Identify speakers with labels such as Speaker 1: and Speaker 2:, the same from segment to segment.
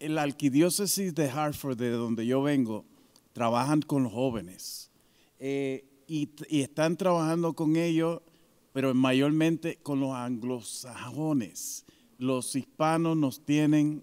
Speaker 1: la arquidiócesis de Hartford, de donde yo vengo, trabajan con los jóvenes eh, y, están trabajando con ellos, pero mayormente con los anglosajones. Los hispanos nos tienen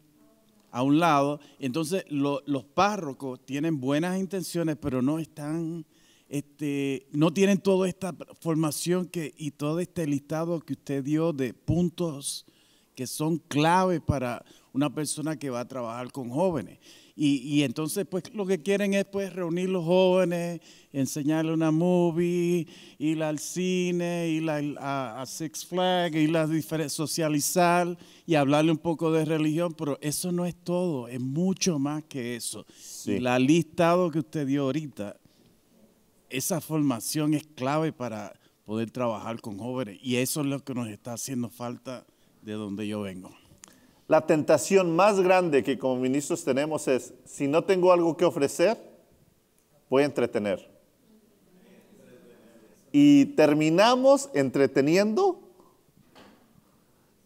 Speaker 1: a un lado, entonces los párrocos tienen buenas intenciones, pero no están, este, no tienen toda esta formación que, y todo este listado que usted dio de puntos que son clave para una persona que va a trabajar con jóvenes. Y, y, entonces, pues lo que quieren es pues reunir los jóvenes, enseñarle una movie, ir al cine, ir a, Six Flags, ir a socializar y hablarle un poco de religión, pero eso no es todo, es mucho más que eso. la listado que usted dio ahorita, esa formación es clave para poder trabajar con jóvenes y eso es lo que nos está haciendo falta de donde yo vengo. La tentación
Speaker 2: más grande que como ministros tenemos es, si no tengo algo que ofrecer, voy a entretener. Y terminamos entreteniendo.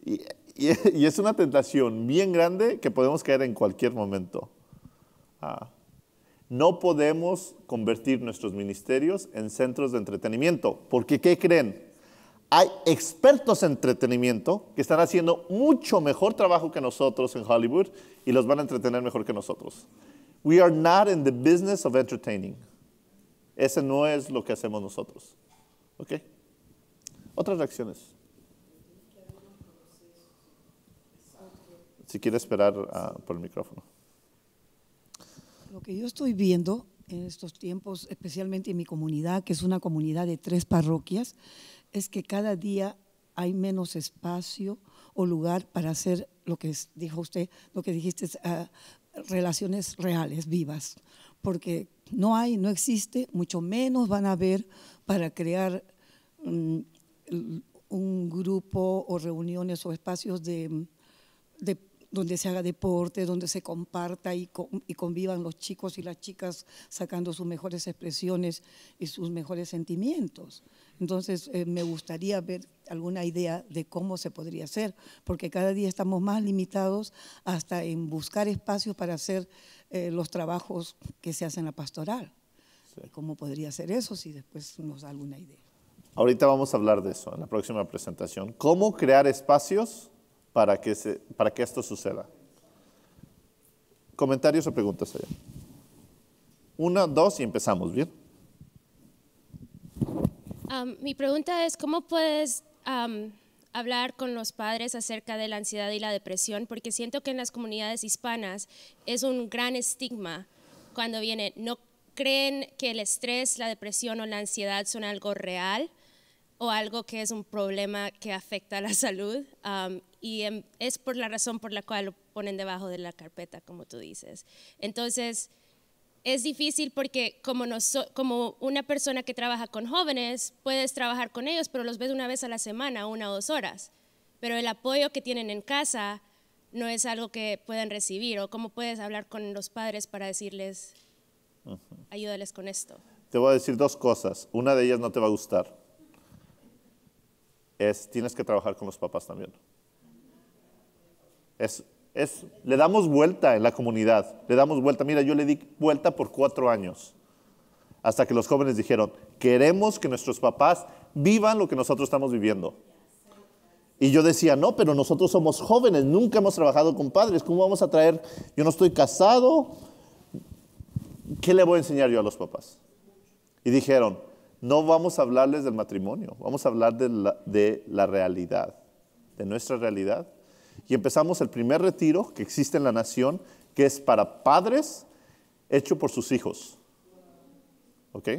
Speaker 2: Y, es una tentación bien grande que podemos caer en cualquier momento. Ah, no podemos convertir nuestros ministerios en centros de entretenimiento, porque ¿qué creen? hay expertos en entretenimiento que están haciendo mucho mejor trabajo que nosotros en Hollywood y los van a entretener mejor que nosotros. We are not in the business of entertaining. Ese no es lo que hacemos nosotros. ¿Ok? Otras reacciones. Si quiere esperar ah, por el micrófono.
Speaker 3: Lo que yo estoy viendo en estos tiempos, especialmente en mi comunidad, que es una comunidad de tres parroquias, es que cada día hay menos espacio o lugar para hacer lo que dijo usted, lo que dijiste, ah, relaciones reales, vivas, porque no hay, no existe, mucho menos van a haber para crear mm, un grupo o reuniones o espacios de donde se haga deporte, donde se comparta y, convivan los chicos y las chicas sacando sus mejores expresiones y sus mejores sentimientos. Entonces, eh, me gustaría ver alguna idea de cómo se podría hacer, porque cada día estamos más limitados hasta en buscar espacios para hacer eh, los trabajos que se hacen en la pastoral. ¿Cómo podría ser eso si después nos da alguna idea?
Speaker 2: Ahorita vamos a hablar de eso en la próxima presentación. ¿Cómo crear espacios para que, para que esto suceda. Comentarios o preguntas allá. Una, dos y empezamos, ¿bien?
Speaker 4: mi pregunta es, ¿cómo puedes hablar con los padres acerca de la ansiedad y la depresión? Porque siento que en las comunidades hispanas es un gran estigma cuando viene, no creen que el estrés, la depresión o la ansiedad son algo real o algo que es un problema que afecta a la salud um, y em, es por la razón por la cual lo ponen debajo de la carpeta, como tú dices. Entonces, es difícil porque como, como una persona que trabaja con jóvenes, puedes trabajar con ellos, pero los ves una vez a la semana, una o dos horas. Pero el apoyo que tienen en casa no es algo que puedan recibir. ¿O cómo puedes hablar con los padres para decirles, ayúdales con esto?
Speaker 2: Te voy a decir dos cosas. Una de ellas no te va a gustar es tienes que trabajar con los papás también. le damos vuelta en la comunidad, le damos vuelta. Mira, yo le di vuelta por cuatro años, hasta que los jóvenes dijeron, queremos que nuestros papás vivan lo que nosotros estamos viviendo. Y yo decía, no, pero nosotros somos jóvenes, nunca hemos trabajado con padres, ¿cómo vamos a traer? Yo no estoy casado, ¿qué le voy a enseñar yo a los papás? Y dijeron, no vamos a hablarles del matrimonio, vamos a hablar de la, realidad, de nuestra realidad. Y empezamos el primer retiro que existe en la nación, que es para padres, hecho por sus hijos. ¿Ok?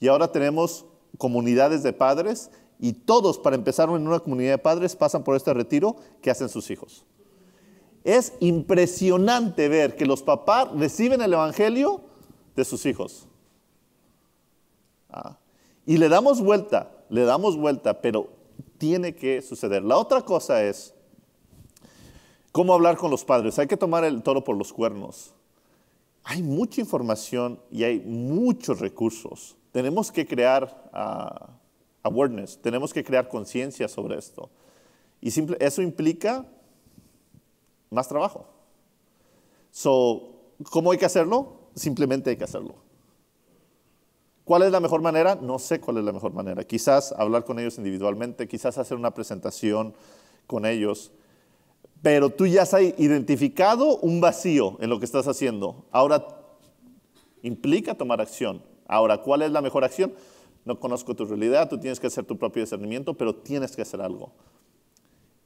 Speaker 2: Y ahora tenemos comunidades de padres y todos, para empezar en una comunidad de padres, pasan por este retiro que hacen sus hijos. Es impresionante ver que los papás reciben el Evangelio de sus hijos. Ah. y le damos vuelta, le damos vuelta, pero tiene que suceder. La otra cosa es cómo hablar con los padres. Hay que tomar el toro por los cuernos. Hay mucha información y hay muchos recursos. Tenemos que crear ah, awareness, tenemos que crear conciencia sobre esto. Y eso implica más trabajo. So, ¿Cómo hay que hacerlo? Simplemente hay que hacerlo. ¿Cuál es la mejor manera? No sé cuál es la mejor manera. Quizás hablar con ellos individualmente, quizás hacer una presentación con ellos, pero tú ya has identificado un vacío en lo que estás haciendo. Ahora implica tomar acción. Ahora, ¿cuál es la mejor acción? No conozco tu realidad, tú tienes que hacer tu propio discernimiento, pero tienes que hacer algo.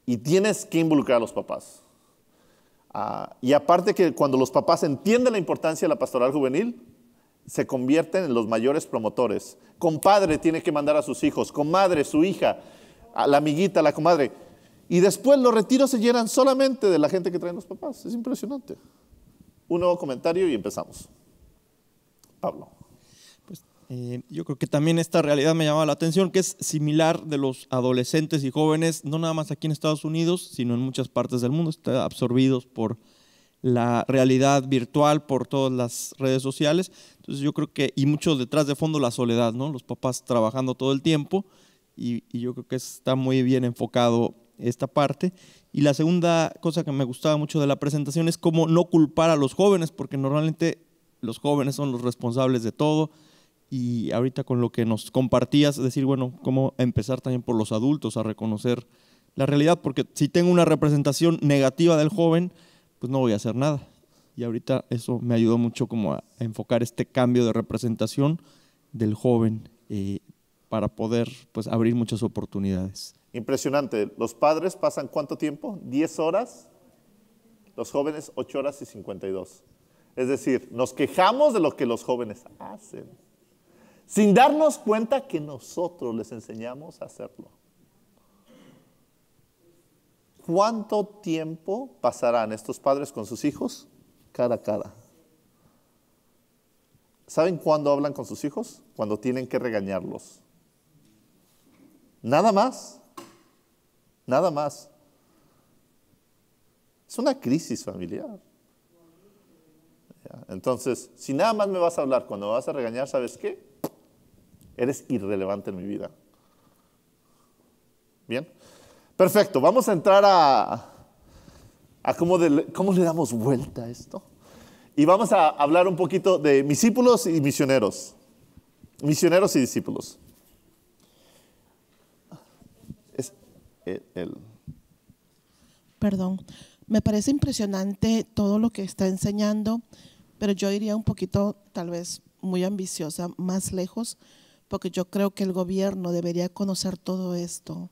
Speaker 2: Y tienes que involucrar a los papás. Ah, y aparte que cuando los papás entienden la importancia de la pastoral juvenil, se convierten en los mayores promotores. Compadre tiene que mandar a sus hijos, comadre, su hija, a la amiguita, a la comadre. Y después los retiros se llenan solamente de la gente que traen los papás. Es impresionante. Un nuevo comentario y empezamos. Pablo.
Speaker 5: Pues, eh, yo creo que también esta realidad me llama la atención, que es similar de los adolescentes y jóvenes, no nada más aquí en Estados Unidos, sino en muchas partes del mundo, está absorbidos por la realidad virtual, por todas las redes sociales. Entonces yo creo que, y mucho detrás de fondo la soledad, ¿no? Los papás trabajando todo el tiempo y, y yo creo que está muy bien enfocado esta parte. Y la segunda cosa que me gustaba mucho de la presentación es cómo no culpar a los jóvenes, porque normalmente los jóvenes son los responsables de todo. Y ahorita con lo que nos compartías, decir, bueno, cómo empezar también por los adultos a reconocer la realidad, porque si tengo una representación negativa del joven, pues no voy a hacer nada. Y ahorita eso me ayudó mucho como a enfocar este cambio de representación del joven eh, para poder pues abrir muchas oportunidades.
Speaker 2: Impresionante. Los padres pasan cuánto tiempo? 10 horas. Los jóvenes 8 horas y 52. Es decir, nos quejamos de lo que los jóvenes hacen, sin darnos cuenta que nosotros les enseñamos a hacerlo. ¿Cuánto tiempo pasarán estos padres con sus hijos cara a cara? ¿Saben cuándo hablan con sus hijos? Cuando tienen que regañarlos. Nada más. Nada más. Es una crisis familiar. Entonces, si nada más me vas a hablar cuando me vas a regañar, ¿sabes qué? Eres irrelevante en mi vida. Bien. Perfecto, vamos a entrar a, cómo, le damos vuelta a esto. Y vamos a hablar un poquito de discípulos y misioneros. Misioneros y discípulos.
Speaker 6: Perdón, me parece impresionante todo lo que está enseñando, pero yo iría un poquito, tal vez muy ambiciosa, más lejos, porque yo creo que el gobierno debería conocer todo esto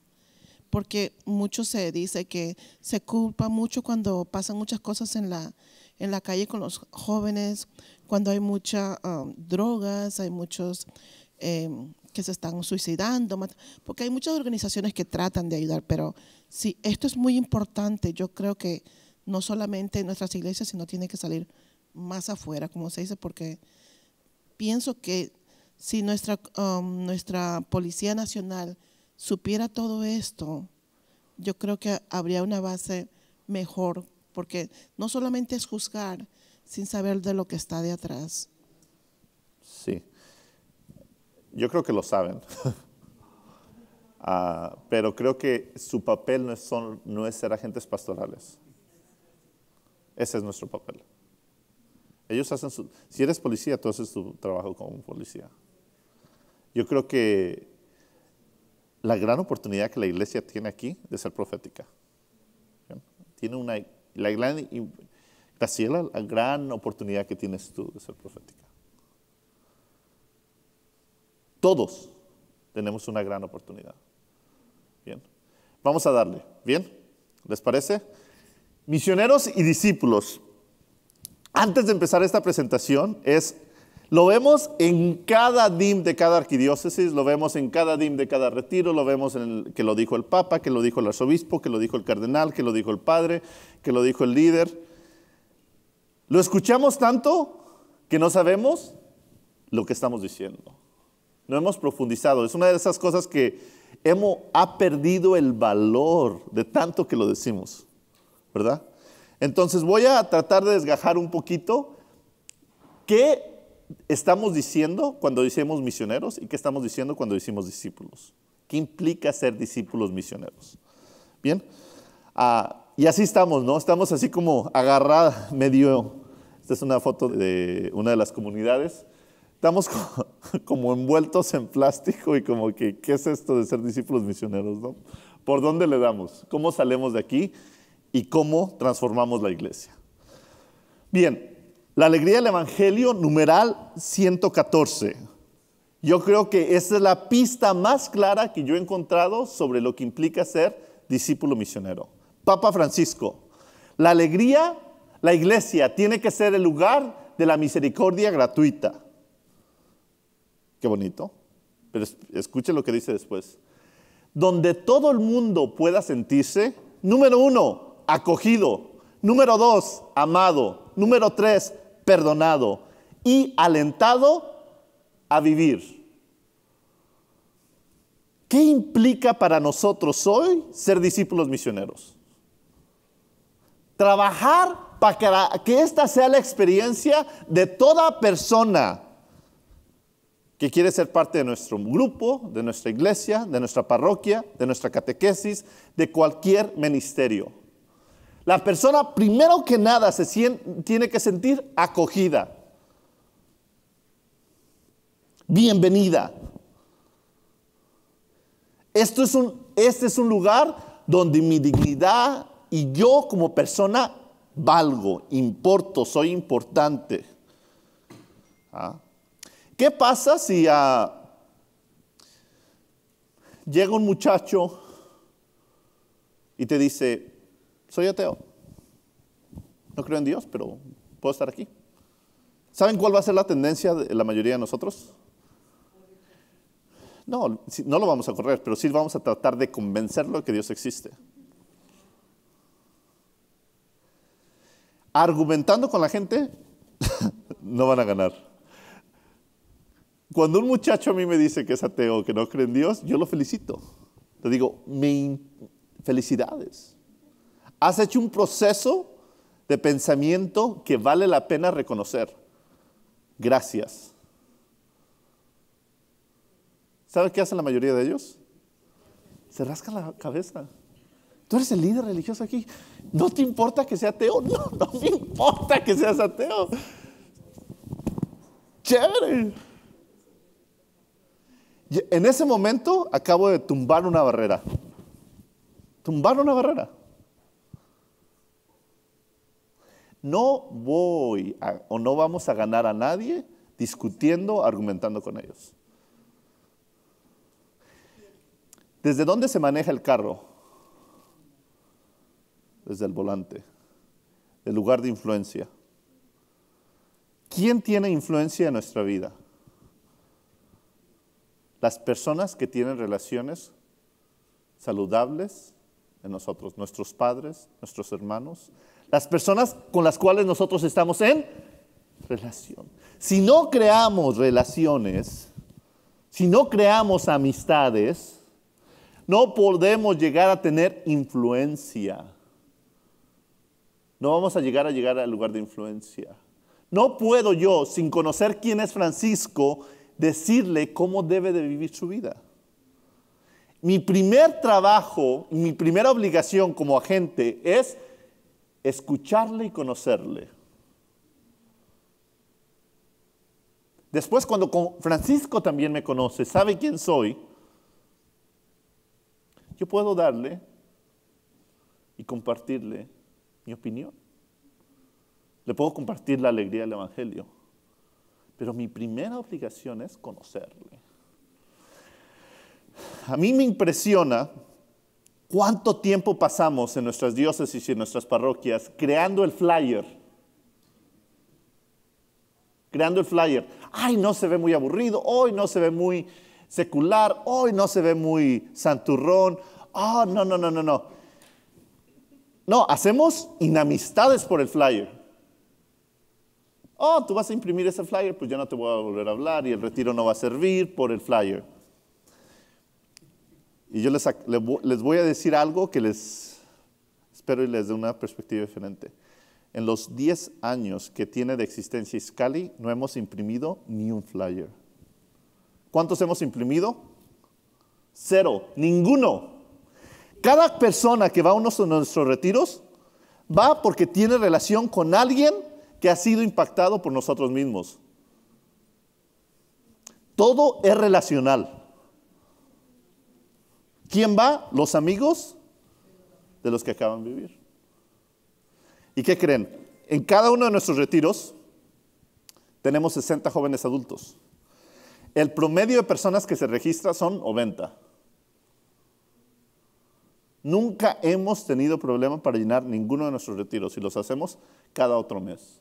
Speaker 6: porque mucho se dice que se culpa mucho cuando pasan muchas cosas en la, en la calle con los jóvenes, cuando hay muchas um, drogas, hay muchos em, que se están suicidando, porque hay muchas organizaciones que tratan de ayudar, pero sí, esto es muy importante, yo creo que no solamente en nuestras iglesias, sino tiene que salir más afuera, como se dice, porque pienso que si nuestra, um, nuestra Policía Nacional supiera todo esto, yo creo que habría una base mejor, porque no solamente es juzgar sin saber de lo que está de atrás.
Speaker 2: Sí, yo creo que lo saben, ah, pero creo que su papel no es, no es ser agentes pastorales. Ese es nuestro papel. Ellos hacen su, si eres policía, tú haces tu trabajo como policía. Yo creo que la gran oportunidad que la iglesia tiene aquí de ser profética. Tiene una, gran, Graciela, la gran oportunidad que tienes tú de ser profética. Todos tenemos una gran oportunidad. Bien, vamos a darle. Bien, ¿les parece? Misioneros y discípulos. Antes de empezar esta presentación, es lo vemos en cada DIM de cada arquidiócesis, lo vemos en cada DIM de cada retiro, lo vemos en que lo dijo el Papa, que lo dijo el arzobispo, que lo dijo el cardenal, que lo dijo el padre, que lo dijo el líder. Lo escuchamos tanto que no sabemos lo que estamos diciendo. No hemos profundizado. Es una de esas cosas que hemos, ha perdido el valor de tanto que lo decimos, ¿verdad? Entonces voy a tratar de desgajar un poquito qué estamos diciendo cuando decimos misioneros y qué estamos diciendo cuando decimos discípulos? ¿Qué implica ser discípulos misioneros? Bien, ah, y así estamos, ¿no? Estamos así como agarrada, medio. Esta es una foto de una de las comunidades. Estamos como, envueltos en plástico y como que, ¿qué es esto de ser discípulos misioneros? No? ¿Por dónde le damos? ¿Cómo salemos de aquí? ¿Y cómo transformamos la iglesia? Bien, la alegría del Evangelio, numeral 114. Yo creo que esa es la pista más clara que yo he encontrado sobre lo que implica ser discípulo misionero. Papa Francisco, la alegría, la iglesia tiene que ser el lugar de la misericordia gratuita. Qué bonito. Pero escuche lo que dice después. Donde todo el mundo pueda sentirse, número uno, acogido. Número dos, amado. Número tres, perdonado y alentado a vivir. ¿Qué implica para nosotros hoy ser discípulos misioneros? Trabajar para que esta sea la experiencia de toda persona que quiere ser parte de nuestro grupo, de nuestra iglesia, de nuestra parroquia, de nuestra catequesis, de cualquier ministerio. La persona primero que nada se tiene que sentir acogida, bienvenida. Esto es un, este es un lugar donde mi dignidad y yo como persona valgo, importo, soy importante. ¿Ah? ¿Qué pasa si ah, llega un muchacho y te dice, soy ateo. No creo en Dios, pero puedo estar aquí. ¿Saben cuál va a ser la tendencia de la mayoría de nosotros? No, no lo vamos a correr, pero sí vamos a tratar de convencerlo de que Dios existe. Argumentando con la gente, no van a ganar. Cuando un muchacho a mí me dice que es ateo, que no cree en Dios, yo lo felicito. Le digo, felicidades. Has hecho un proceso de pensamiento que vale la pena reconocer. Gracias. ¿Sabe qué hacen la mayoría de ellos? Se rasca la cabeza. Tú eres el líder religioso aquí. No te importa que sea ateo. No, no me importa que seas ateo. Chévere. en ese momento acabo de tumbar una barrera. Tumbar una barrera. No voy o no vamos a ganar a nadie discutiendo, argumentando con ellos. ¿Desde dónde se maneja el carro? Desde el volante, el lugar de influencia. ¿Quién tiene influencia en nuestra vida? Las personas que tienen relaciones saludables en nosotros, nuestros padres, nuestros hermanos, las personas con las cuales nosotros estamos en relación. Si no creamos relaciones, si no creamos amistades, no podemos llegar a tener influencia. No vamos a llegar a llegar al lugar de influencia. No puedo yo, sin conocer quién es Francisco, decirle cómo debe de vivir su vida. Mi primer trabajo, mi primera obligación como agente es escucharle y conocerle. Después cuando Francisco también me conoce, sabe quién soy, yo puedo darle y compartirle mi opinión. Le puedo compartir la alegría del Evangelio. Pero mi primera obligación es conocerle. A mí me impresiona ¿Cuánto tiempo pasamos en nuestras diócesis y en nuestras parroquias creando el flyer? Creando el flyer. Ay, no se ve muy aburrido, hoy no se ve muy secular, hoy no se ve muy santurrón. Ah, oh, no, no, no, no, no. No, hacemos inamistades por el flyer. Oh, tú vas a imprimir ese flyer, pues ya no te voy a volver a hablar y el retiro no va a servir por el flyer. Y yo les, voy a decir algo que les espero y les dé una perspectiva diferente. En los 10 años que tiene de existencia Scali no hemos imprimido ni un flyer. ¿Cuántos hemos imprimido? Cero, ninguno. Cada persona que va a uno de nuestros retiros va porque tiene relación con alguien que ha sido impactado por nosotros mismos. Todo es relacional. ¿Quién va? Los amigos de los que acaban de vivir. ¿Y qué creen? En cada uno de nuestros retiros tenemos 60 jóvenes adultos. El promedio de personas que se registra son 90. Nunca hemos tenido problema para llenar ninguno de nuestros retiros y los hacemos cada otro mes.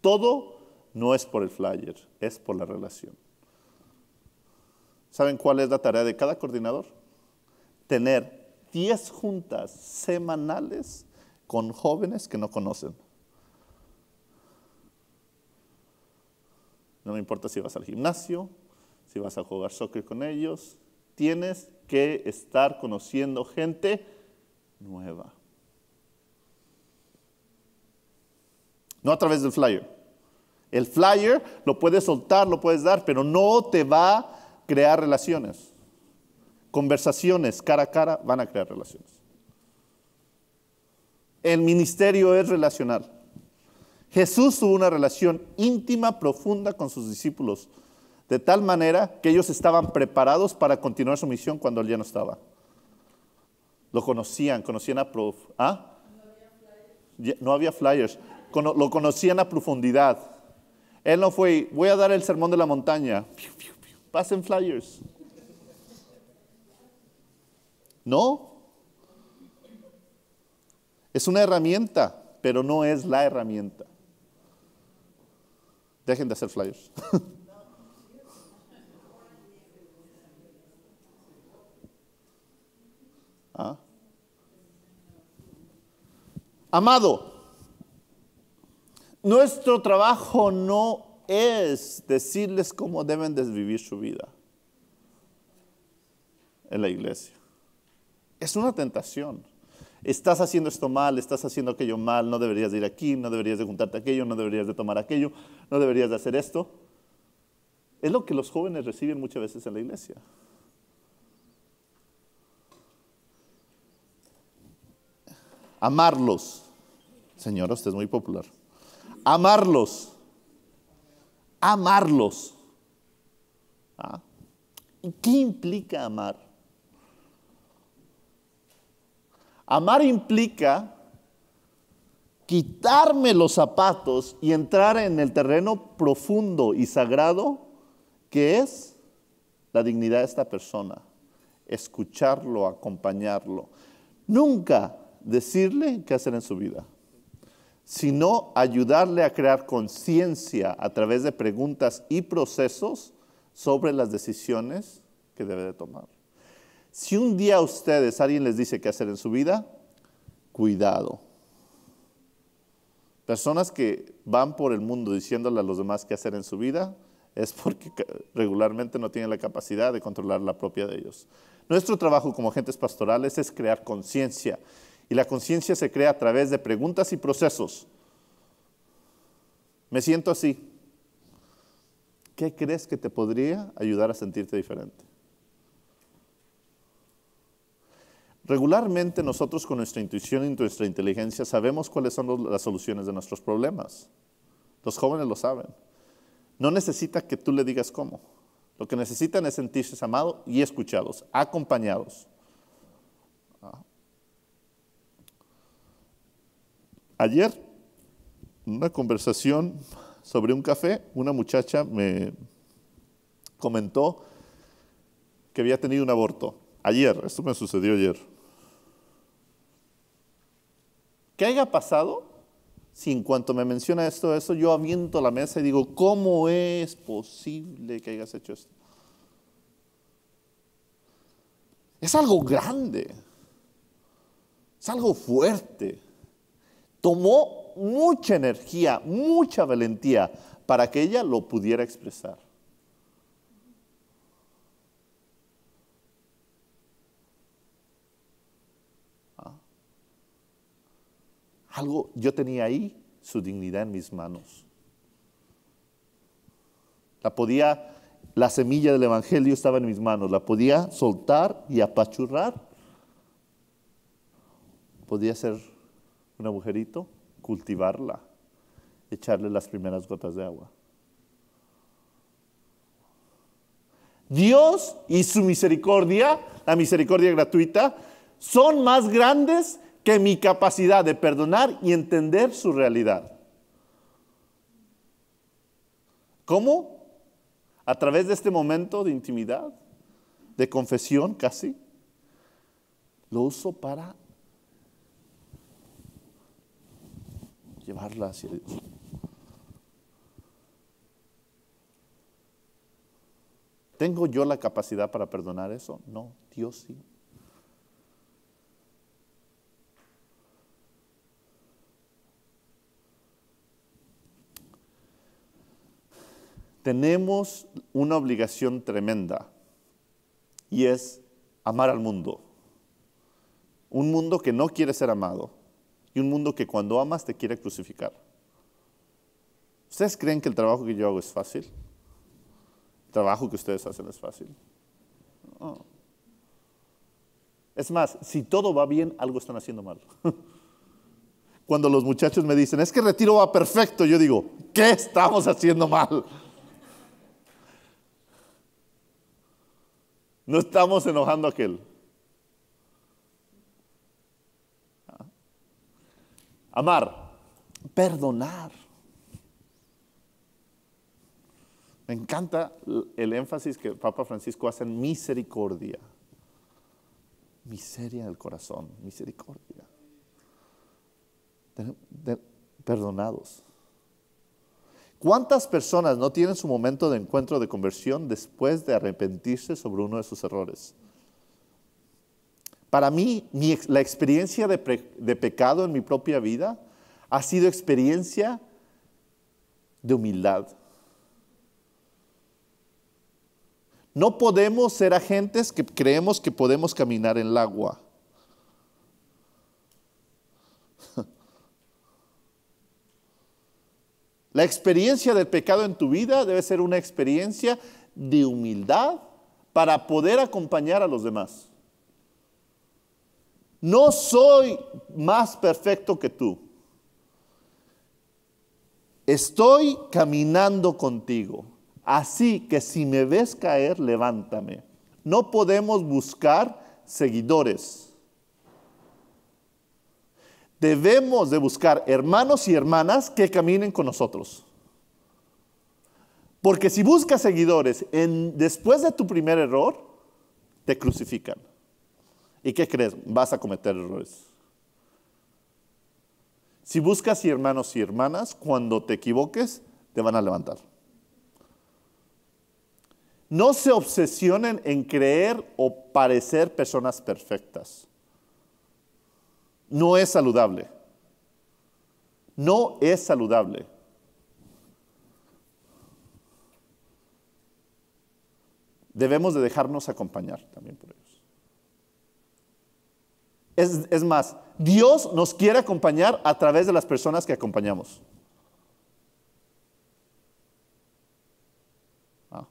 Speaker 2: Todo no es por el flyer, es por la relación. ¿Saben cuál es la tarea de cada coordinador? Tener 10 juntas semanales con jóvenes que no conocen. No me importa si vas al gimnasio, si vas a jugar soccer con ellos, tienes que estar conociendo gente nueva. No a través del flyer. El flyer lo puedes soltar, lo puedes dar, pero no te va crear relaciones. Conversaciones cara a cara van a crear relaciones. El ministerio es relacional. Jesús tuvo una relación íntima, profunda con sus discípulos, de tal manera que ellos estaban preparados para continuar su misión cuando él ya no estaba. Lo conocían, conocían a... Prof, ¿ah? No había flyers. Lo conocían a profundidad. Él no fue, voy a dar el sermón de la montaña pasen flyers. No. Es una herramienta, pero no es la herramienta. Dejen de hacer flyers. Ah. Amado, nuestro trabajo no es decirles cómo deben de vivir su vida en la iglesia. Es una tentación. Estás haciendo esto mal, estás haciendo aquello mal, no deberías de ir aquí, no deberías de juntarte aquello, no deberías de tomar aquello, no deberías de hacer esto. Es lo que los jóvenes reciben muchas veces en la iglesia. Amarlos. Señora, usted es muy popular. Amarlos amarlos. ¿Ah? qué implica amar? Amar implica quitarme los zapatos y entrar en el terreno profundo y sagrado que es la dignidad de esta persona. Escucharlo, acompañarlo. Nunca decirle qué hacer en su vida sino ayudarle a crear conciencia a través de preguntas y procesos sobre las decisiones que debe de tomar. Si un día a ustedes alguien les dice qué hacer en su vida, cuidado. Personas que van por el mundo diciéndole a los demás qué hacer en su vida es porque regularmente no tienen la capacidad de controlar la propia de ellos. Nuestro trabajo como agentes pastorales es crear conciencia y la conciencia se crea a través de preguntas y procesos. Me siento así. ¿Qué crees que te podría ayudar a sentirte diferente? Regularmente nosotros con nuestra intuición y nuestra inteligencia sabemos cuáles son las soluciones de nuestros problemas. Los jóvenes lo saben. No necesita que tú le digas cómo. Lo que necesitan es sentirse amados y escuchados, acompañados. Ayer, en una conversación sobre un café, una muchacha me comentó que había tenido un aborto. Ayer, esto me sucedió ayer. ¿Qué haya pasado? Si en cuanto me menciona esto, eso, yo aviento la mesa y digo, ¿cómo es posible que hayas hecho esto? Es algo grande, es algo fuerte. Tomó mucha energía, mucha valentía para que ella lo pudiera expresar. Ah. Algo, yo tenía ahí su dignidad en mis manos. La podía, la semilla del Evangelio estaba en mis manos, la podía soltar y apachurrar. Podía ser un agujerito, cultivarla, echarle las primeras gotas de agua. Dios y su misericordia, la misericordia gratuita, son más grandes que mi capacidad de perdonar y entender su realidad. ¿Cómo? A través de este momento de intimidad, de confesión casi, lo uso para llevarla hacia Dios. ¿Tengo yo la capacidad para perdonar eso? No, Dios sí. Tenemos una obligación tremenda y es amar al mundo. Un mundo que no quiere ser amado y un mundo que cuando amas te quiere crucificar. ¿Ustedes creen que el trabajo que yo hago es fácil? ¿El trabajo que ustedes hacen es fácil? Es más, si todo va bien, algo están haciendo mal. Cuando los muchachos me dicen, es que el retiro va perfecto, yo digo, ¿qué estamos haciendo mal? No estamos enojando a aquel. Amar, perdonar. Me encanta el énfasis que Papa Francisco hace en misericordia. Miseria del corazón, misericordia. perdonados. ¿Cuántas personas no tienen su momento de encuentro de conversión después de arrepentirse sobre uno de sus errores? Para mí, la experiencia de, de pecado en mi propia vida ha sido experiencia de humildad. No podemos ser agentes que creemos que podemos caminar en el agua. La experiencia del pecado en tu vida debe ser una experiencia de humildad para poder acompañar a los demás. No soy más perfecto que tú. Estoy caminando contigo. Así que si me ves caer, levántame. No podemos buscar seguidores. Debemos de buscar hermanos y hermanas que caminen con nosotros. Porque si buscas seguidores en, después de tu primer error, te crucifican. ¿Y qué crees? Vas a cometer errores. Si buscas hermanos y hermanas, cuando te equivoques, te van a levantar. No se obsesionen en creer o parecer personas perfectas. No es saludable. No es saludable. Debemos de dejarnos acompañar también por es, más, Dios nos quiere acompañar a través de las personas que acompañamos. Ah.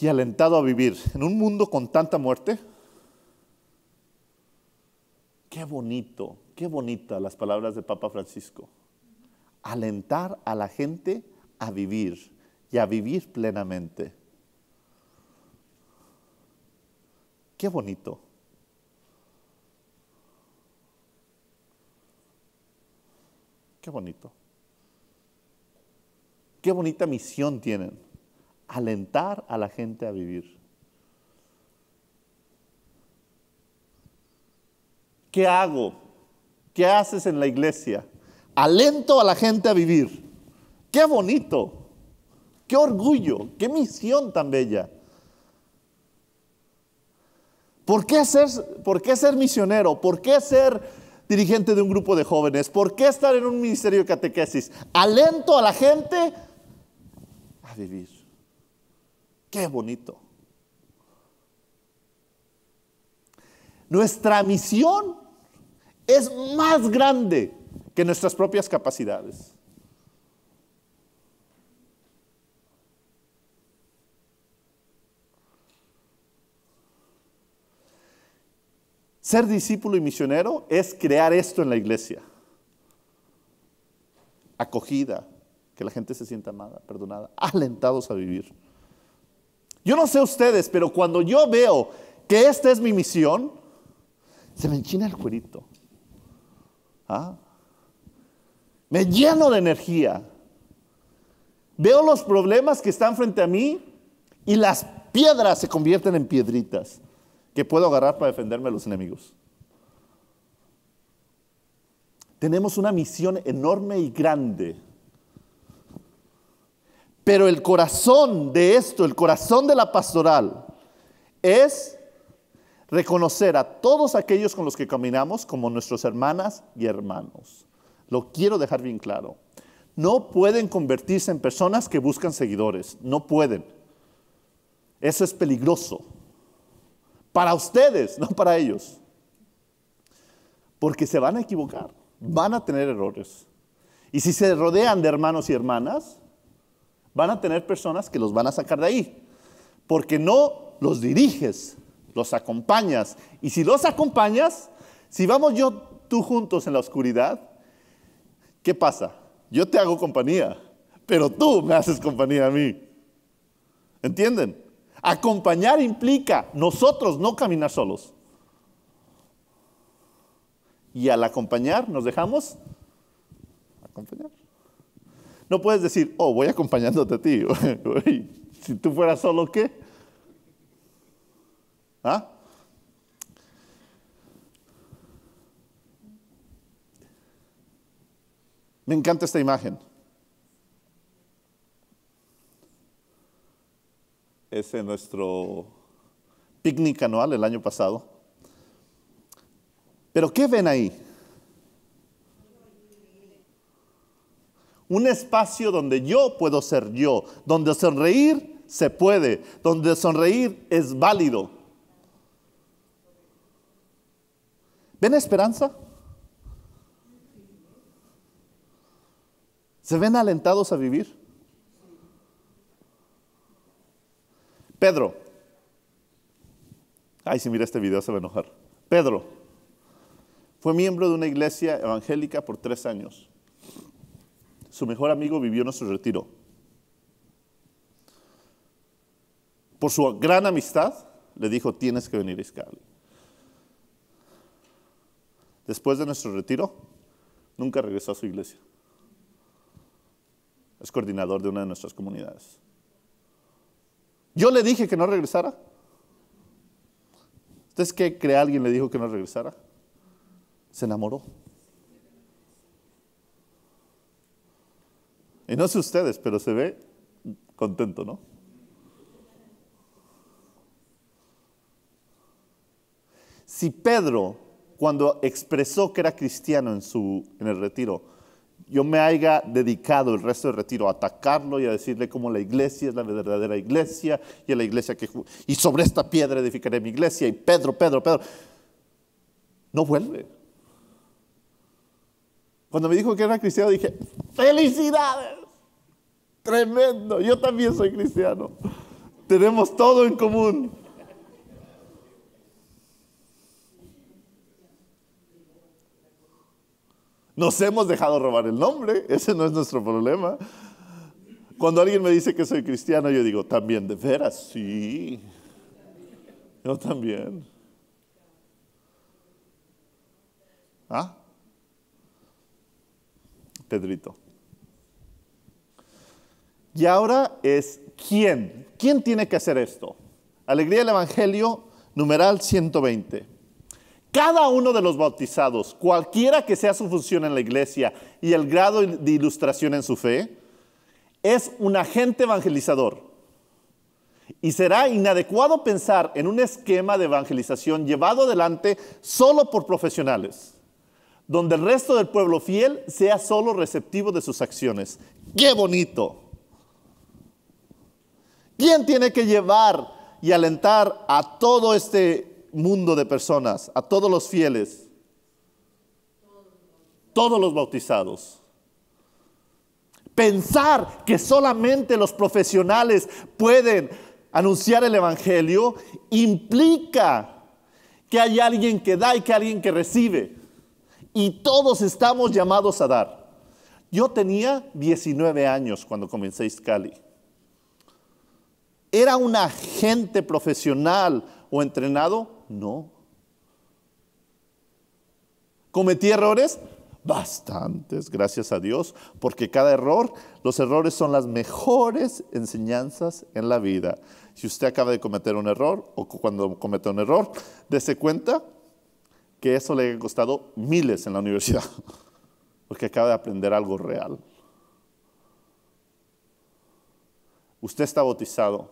Speaker 2: y alentado a vivir en un mundo con tanta muerte. Qué bonito, qué bonita las palabras de Papa Francisco. Alentar a la gente a vivir y a vivir plenamente. Qué bonito. Qué bonito. Qué bonita misión tienen. Alentar a la gente a vivir. ¿Qué hago? ¿Qué haces en la iglesia? Alento a la gente a vivir. Qué bonito. Qué orgullo. Qué misión tan bella. ¿Por qué ser, misionero? ¿Por qué ser dirigente de un grupo de jóvenes? ¿Por qué estar en un ministerio de catequesis? Alento a la gente a vivir. Qué bonito. Nuestra misión es más grande que nuestras propias capacidades. Ser discípulo y misionero es crear esto en la iglesia. Acogida, que la gente se sienta amada, perdonada, alentados a vivir. Yo no sé ustedes, pero cuando yo veo que esta es mi misión, se me enchina el cuerito. ¿Ah? Me lleno de energía. Veo los problemas que están frente a mí y las piedras se convierten en piedritas que puedo agarrar para defenderme a los enemigos. Tenemos una misión enorme y grande. Pero el corazón de esto, el corazón de la pastoral, es reconocer a todos aquellos con los que caminamos como nuestras hermanas y hermanos. Lo quiero dejar bien claro. No pueden convertirse en personas que buscan seguidores, no pueden. Eso es peligroso. Para ustedes, no para ellos. Porque se van a equivocar, van a tener errores. Y si se rodean de hermanos y hermanas, van a tener personas que los van a sacar de ahí. Porque no los diriges, los acompañas. Y si los acompañas, si vamos yo, tú juntos en la oscuridad, ¿qué pasa? Yo te hago compañía, pero tú me haces compañía a mí. ¿Entienden? Acompañar implica nosotros no caminar solos. Y al acompañar nos dejamos acompañar. No puedes decir, oh, voy acompañándote a ti. si tú fueras solo, ¿qué? ¿Ah? Me encanta esta imagen. es nuestro picnic anual el año pasado. Pero ¿qué ven ahí? Un espacio donde yo puedo ser yo, donde sonreír se puede, donde sonreír es válido. ¿Ven esperanza? ¿Se ven alentados a vivir? Pedro. Ay, si mira este video se va a enojar. Pedro fue miembro de una iglesia evangélica por tres años. Su mejor amigo vivió en nuestro retiro. Por su gran amistad, le dijo, tienes que venir a Iscali. Después de nuestro retiro, nunca regresó a su iglesia. Es coordinador de una de nuestras comunidades. Yo le dije que no regresara. ¿Ustedes qué cree alguien le dijo que no regresara? Se enamoró. Y no sé ustedes, pero se ve contento, ¿no? Si Pedro, cuando expresó que era cristiano en, su, en el retiro, yo me haya dedicado el resto del retiro a atacarlo y a decirle cómo la iglesia es la verdadera iglesia y la iglesia que... Y sobre esta piedra edificaré mi iglesia y Pedro, Pedro, Pedro. No vuelve. Cuando me dijo que era cristiano dije, felicidades. Tremendo, yo también soy cristiano. Tenemos todo en común. Nos hemos dejado robar el nombre, ese no es nuestro problema. Cuando alguien me dice que soy cristiano, yo digo, también, de veras, sí. Yo también. ¿Ah? Pedrito. Y ahora es quién. ¿Quién tiene que hacer esto? Alegría del Evangelio, numeral 120. Cada uno de los bautizados, cualquiera que sea su función en la iglesia y el grado de ilustración en su fe, es un agente evangelizador. Y será inadecuado pensar en un esquema de evangelización llevado adelante solo por profesionales, donde el resto del pueblo fiel sea solo receptivo de sus acciones. ¡Qué bonito! ¿Quién tiene que llevar y alentar a todo este mundo de personas, a todos los fieles, todos los bautizados. Pensar que solamente los profesionales pueden anunciar el Evangelio implica que hay alguien que da y que alguien que recibe. Y todos estamos llamados a dar. Yo tenía 19 años cuando comencé cali Era un agente profesional o entrenado no. ¿Cometí errores? Bastantes, gracias a Dios, porque cada error, los errores son las mejores enseñanzas en la vida. Si usted acaba de cometer un error o cuando comete un error, dése cuenta que eso le ha costado miles en la universidad, porque acaba de aprender algo real. Usted está bautizado.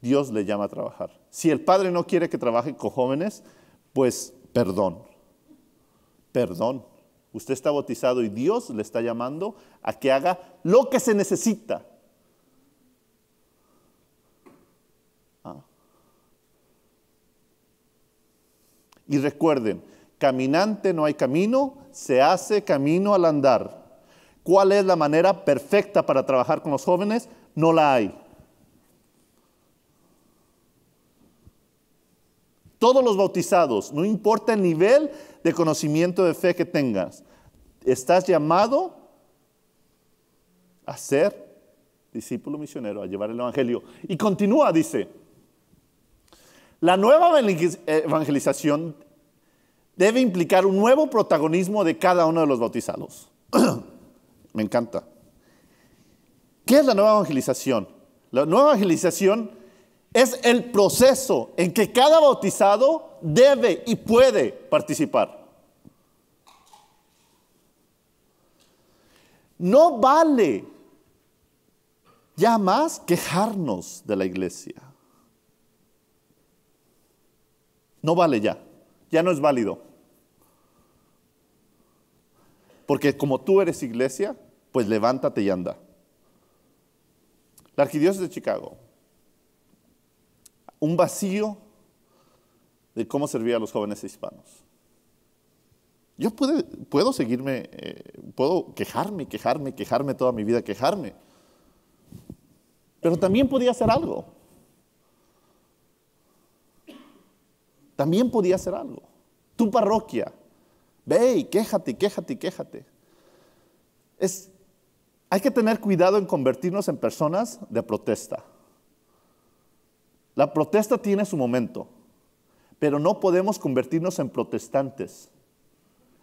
Speaker 2: Dios le llama a trabajar. Si el padre no quiere que trabaje con jóvenes, pues perdón, perdón. Usted está bautizado y Dios le está llamando a que haga lo que se necesita. Ah. Y recuerden, caminante no hay camino, se hace camino al andar. ¿Cuál es la manera perfecta para trabajar con los jóvenes? No la hay. Todos los bautizados, no importa el nivel de conocimiento de fe que tengas, estás llamado a ser discípulo misionero, a llevar el Evangelio. Y continúa, dice, la nueva evangelización debe implicar un nuevo protagonismo de cada uno de los bautizados. Me encanta. ¿Qué es la nueva evangelización? La nueva evangelización es el proceso en que cada bautizado debe y puede participar. No vale ya más quejarnos de la iglesia. No vale ya, ya no es válido. Porque como tú eres iglesia, pues levántate y anda. La arquidiócesis de Chicago un vacío de cómo servía a los jóvenes hispanos. Yo puedo seguirme, eh, puedo quejarme, quejarme, quejarme toda mi vida, quejarme. Pero también podía hacer algo. También podía hacer algo. Tu parroquia, ve y quéjate, quéjate, quéjate. Es, hay que tener cuidado en convertirnos en personas de protesta. La protesta tiene su momento, pero no podemos convertirnos en protestantes.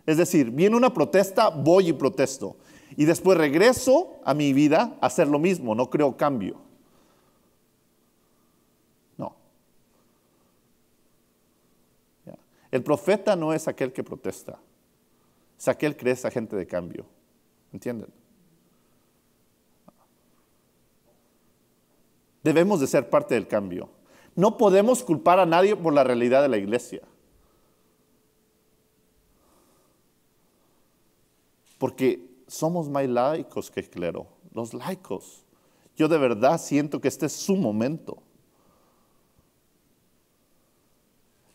Speaker 2: Es decir, viene una protesta, voy y protesto. Y después regreso a mi vida a hacer lo mismo, no creo cambio. No. El profeta no es aquel que protesta, es aquel que es agente de cambio. ¿Entienden? Debemos de ser parte del cambio. No podemos culpar a nadie por la realidad de la iglesia. Porque somos más laicos que clero, los laicos. Yo de verdad siento que este es su momento.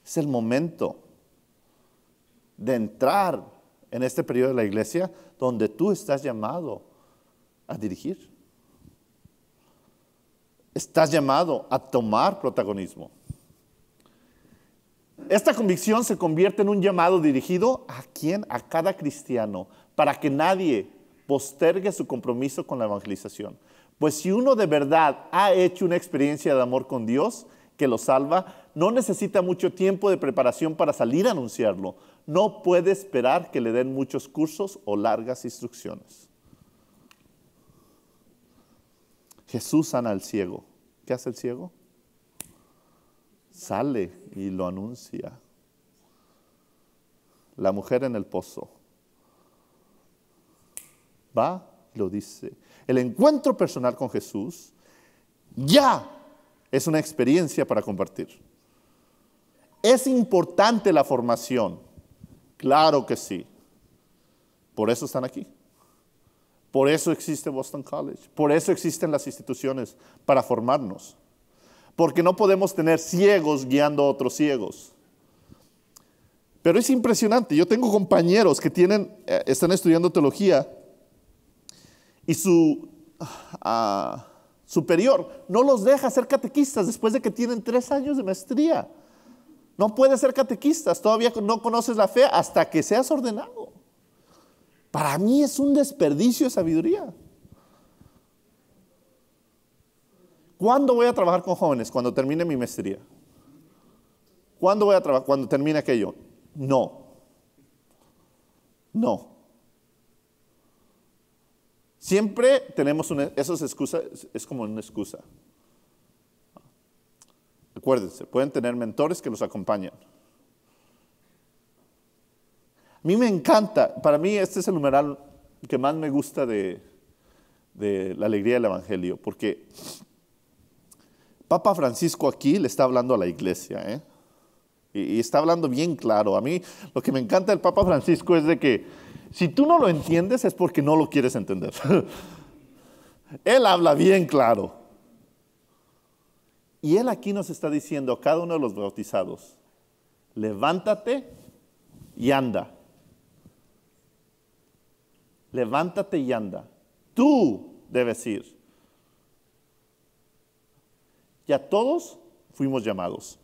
Speaker 2: Es el momento de entrar en este periodo de la iglesia donde tú estás llamado a dirigir estás llamado a tomar protagonismo. Esta convicción se convierte en un llamado dirigido a quien, a cada cristiano, para que nadie postergue su compromiso con la evangelización. Pues si uno de verdad ha hecho una experiencia de amor con Dios que lo salva, no necesita mucho tiempo de preparación para salir a anunciarlo. No puede esperar que le den muchos cursos o largas instrucciones. Jesús sana al ciego. ¿Qué hace el ciego? Sale y lo anuncia. La mujer en el pozo. Va, lo dice. El encuentro personal con Jesús ya es una experiencia para compartir. ¿Es importante la formación? Claro que sí. Por eso están aquí. Por eso existe Boston College, por eso existen las instituciones para formarnos, porque no podemos tener ciegos guiando a otros ciegos. Pero es impresionante, yo tengo compañeros que tienen, eh, están estudiando teología y su ah, superior no los deja ser catequistas después de que tienen tres años de maestría. No puedes ser catequistas, todavía no conoces la fe hasta que seas ordenado. Para mí es un desperdicio de sabiduría. ¿Cuándo voy a trabajar con jóvenes? Cuando termine mi maestría. ¿Cuándo voy a trabajar? Cuando termine aquello. No. No. Siempre tenemos una, esas excusas, es como una excusa. Acuérdense, pueden tener mentores que los acompañan. A mí me encanta, para mí este es el numeral que más me gusta de, la alegría del Evangelio, porque Papa Francisco aquí le está hablando a la iglesia, ¿eh? y, y, está hablando bien claro. A mí lo que me encanta del Papa Francisco es de que si tú no lo entiendes es porque no lo quieres entender. él habla bien claro. Y él aquí nos está diciendo a cada uno de los bautizados, levántate y anda levántate y anda. Tú debes ir. Y a todos fuimos llamados.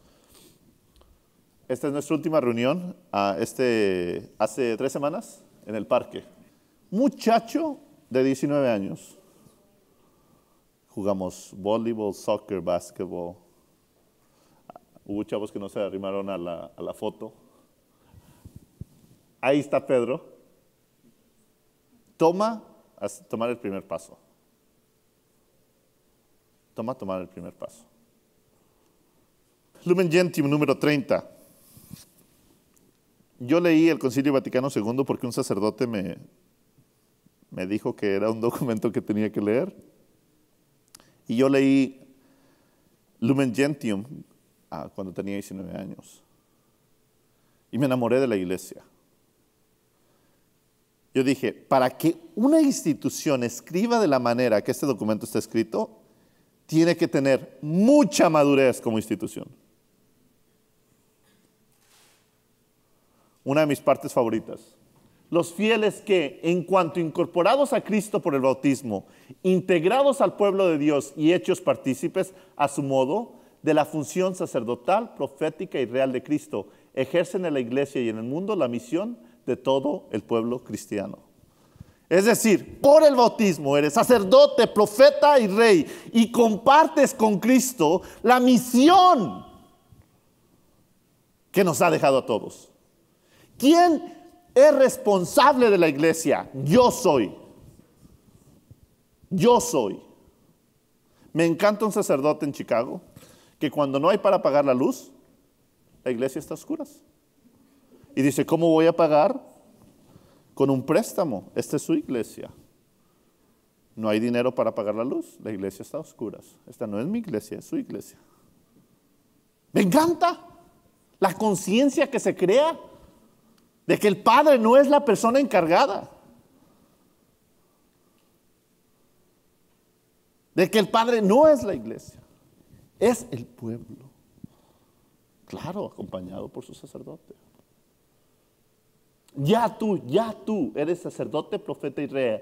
Speaker 2: Esta es nuestra última reunión, ah, este, hace tres semanas, en el parque. Muchacho de 19 años. Jugamos voleibol, soccer, básquetbol. Ah, hubo chavos que no se arrimaron a la, a la foto. Ahí está Pedro toma tomar el primer paso. Toma tomar el primer paso. Lumen Gentium número 30. Yo leí el Concilio Vaticano II porque un sacerdote me, dijo que era un documento que tenía que leer. Y yo leí Lumen Gentium ah, cuando tenía 19 años. Y me enamoré de la iglesia. Yo dije, para que una institución escriba de la manera que este documento está escrito, tiene que tener mucha madurez como institución. Una de mis partes favoritas. Los fieles que, en cuanto incorporados a Cristo por el bautismo, integrados al pueblo de Dios y hechos partícipes, a su modo, de la función sacerdotal, profética y real de Cristo, ejercen en la iglesia y en el mundo la misión de todo el pueblo cristiano. Es decir, por el bautismo eres sacerdote, profeta y rey y compartes con Cristo la misión que nos ha dejado a todos. ¿Quién es responsable de la iglesia? Yo soy. Yo soy. Me encanta un sacerdote en Chicago que cuando no hay para pagar la luz, la iglesia está oscura y dice, ¿cómo voy a pagar? Con un préstamo. Esta es su iglesia. No hay dinero para pagar la luz. La iglesia está a oscuras. Esta no es mi iglesia, es su iglesia. Me encanta la conciencia que se crea de que el padre no es la persona encargada. De que el padre no es la iglesia, es el pueblo. Claro, acompañado por su sacerdote. Ya tú, ya tú eres sacerdote, profeta y rey.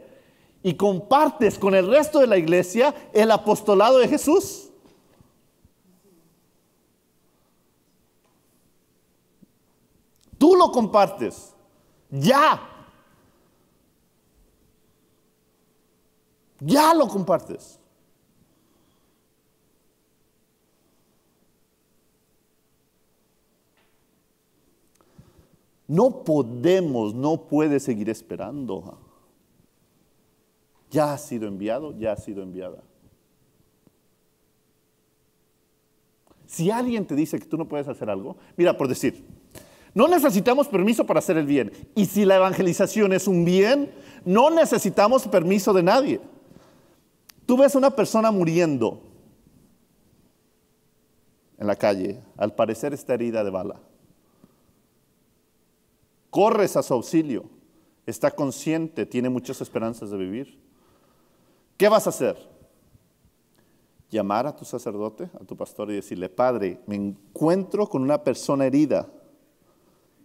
Speaker 2: Y compartes con el resto de la iglesia el apostolado de Jesús. Tú lo compartes. Ya. Ya lo compartes. No podemos, no puede seguir esperando. Ya ha sido enviado, ya ha sido enviada. Si alguien te dice que tú no puedes hacer algo, mira, por decir, no necesitamos permiso para hacer el bien. Y si la evangelización es un bien, no necesitamos permiso de nadie. Tú ves a una persona muriendo en la calle, al parecer está herida de bala corres a su auxilio, está consciente, tiene muchas esperanzas de vivir. ¿Qué vas a hacer? Llamar a tu sacerdote, a tu pastor y decirle, Padre, me encuentro con una persona herida.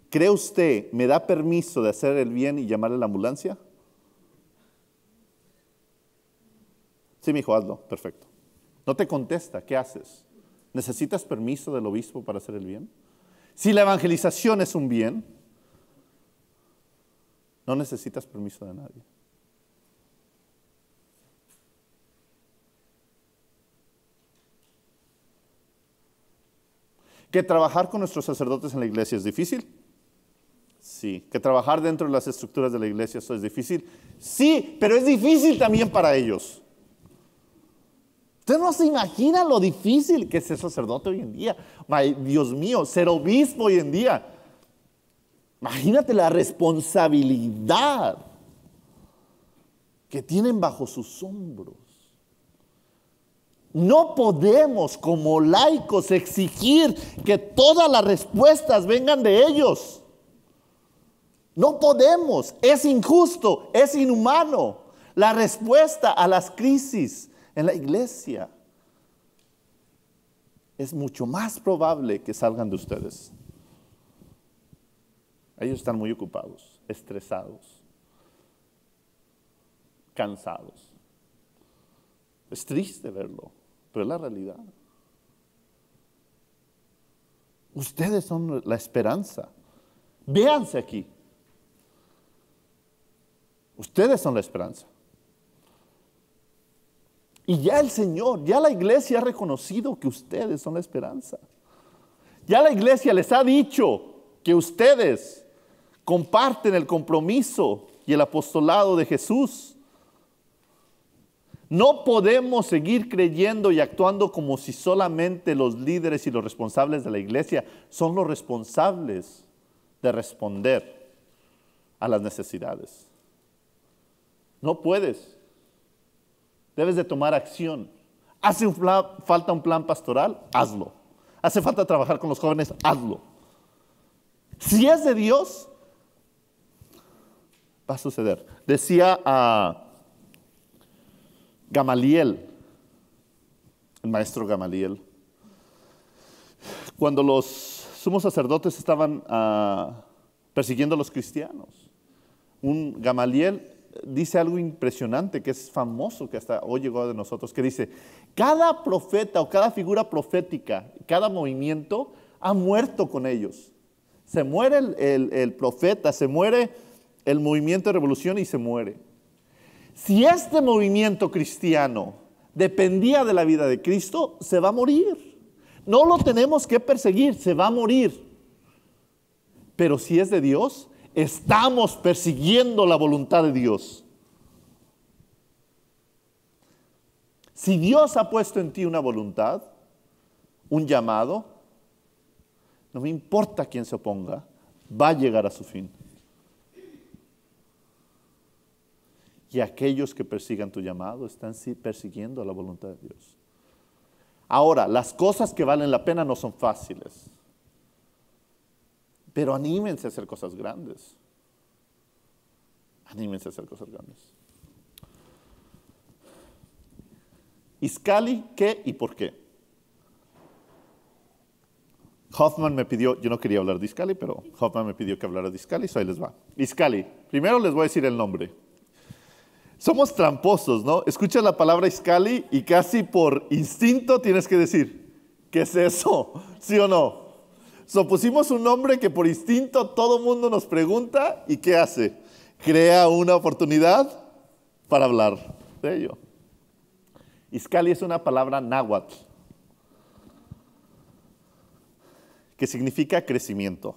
Speaker 2: ¿Cree usted, me da permiso de hacer el bien y llamar a la ambulancia? Sí, mi hijo, hazlo, perfecto. No te contesta, ¿qué haces? ¿Necesitas permiso del obispo para hacer el bien? Si la evangelización es un bien, no necesitas permiso de nadie. ¿Que trabajar con nuestros sacerdotes en la iglesia es difícil? Sí. ¿Que trabajar dentro de las estructuras de la iglesia eso es difícil? Sí, pero es difícil también para ellos. Usted no se imagina lo difícil que es ser sacerdote hoy en día. Dios mío, ser obispo hoy en día. Imagínate la responsabilidad que tienen bajo sus hombros. No podemos como laicos exigir que todas las respuestas vengan de ellos. No podemos, es injusto, es inhumano la respuesta a las crisis en la iglesia. Es mucho más probable que salgan de ustedes. Ellos están muy ocupados, estresados, cansados. Es triste verlo, pero es la realidad. Ustedes son la esperanza. Véanse aquí. Ustedes son la esperanza. Y ya el Señor, ya la iglesia ha reconocido que ustedes son la esperanza. Ya la iglesia les ha dicho que ustedes comparten el compromiso y el apostolado de Jesús. No podemos seguir creyendo y actuando como si solamente los líderes y los responsables de la iglesia son los responsables de responder a las necesidades. No puedes. Debes de tomar acción. ¿Hace falta un plan pastoral? Hazlo. ¿Hace falta trabajar con los jóvenes? Hazlo. Si es de Dios, va a suceder. Decía a Gamaliel, el maestro Gamaliel, cuando los sumos sacerdotes estaban ah, persiguiendo a los cristianos, un Gamaliel dice algo impresionante que es famoso, que hasta hoy llegó de nosotros, que dice, cada profeta o cada figura profética, cada movimiento ha muerto con ellos. Se muere el profeta, se muere el movimiento revoluciona y se muere. Si este movimiento cristiano dependía de la vida de Cristo, se va a morir. No lo tenemos que perseguir, se va a morir. Pero si es de Dios, estamos persiguiendo la voluntad de Dios. Si Dios ha puesto en ti una voluntad, un llamado, no me importa quién se oponga, va a llegar a su fin. Y aquellos que persigan tu llamado están persiguiendo la voluntad de Dios. Ahora, las cosas que valen la pena no son fáciles. Pero anímense a hacer cosas grandes. Anímense a hacer cosas grandes. Iscali, ¿qué y por qué? Hoffman me pidió, yo no quería hablar de Iscali, pero Hoffman me pidió que hablara de Iscali, so ahí les va. Iscali, primero les voy a decir el nombre. Somos tramposos, ¿no? Escuchas la palabra Iscali y casi por instinto tienes que decir, ¿qué es eso? ¿Sí o no? So, un nombre que por instinto todo mundo nos pregunta y ¿qué hace? Crea una oportunidad para hablar de ello. Iscali es una palabra náhuatl que significa crecimiento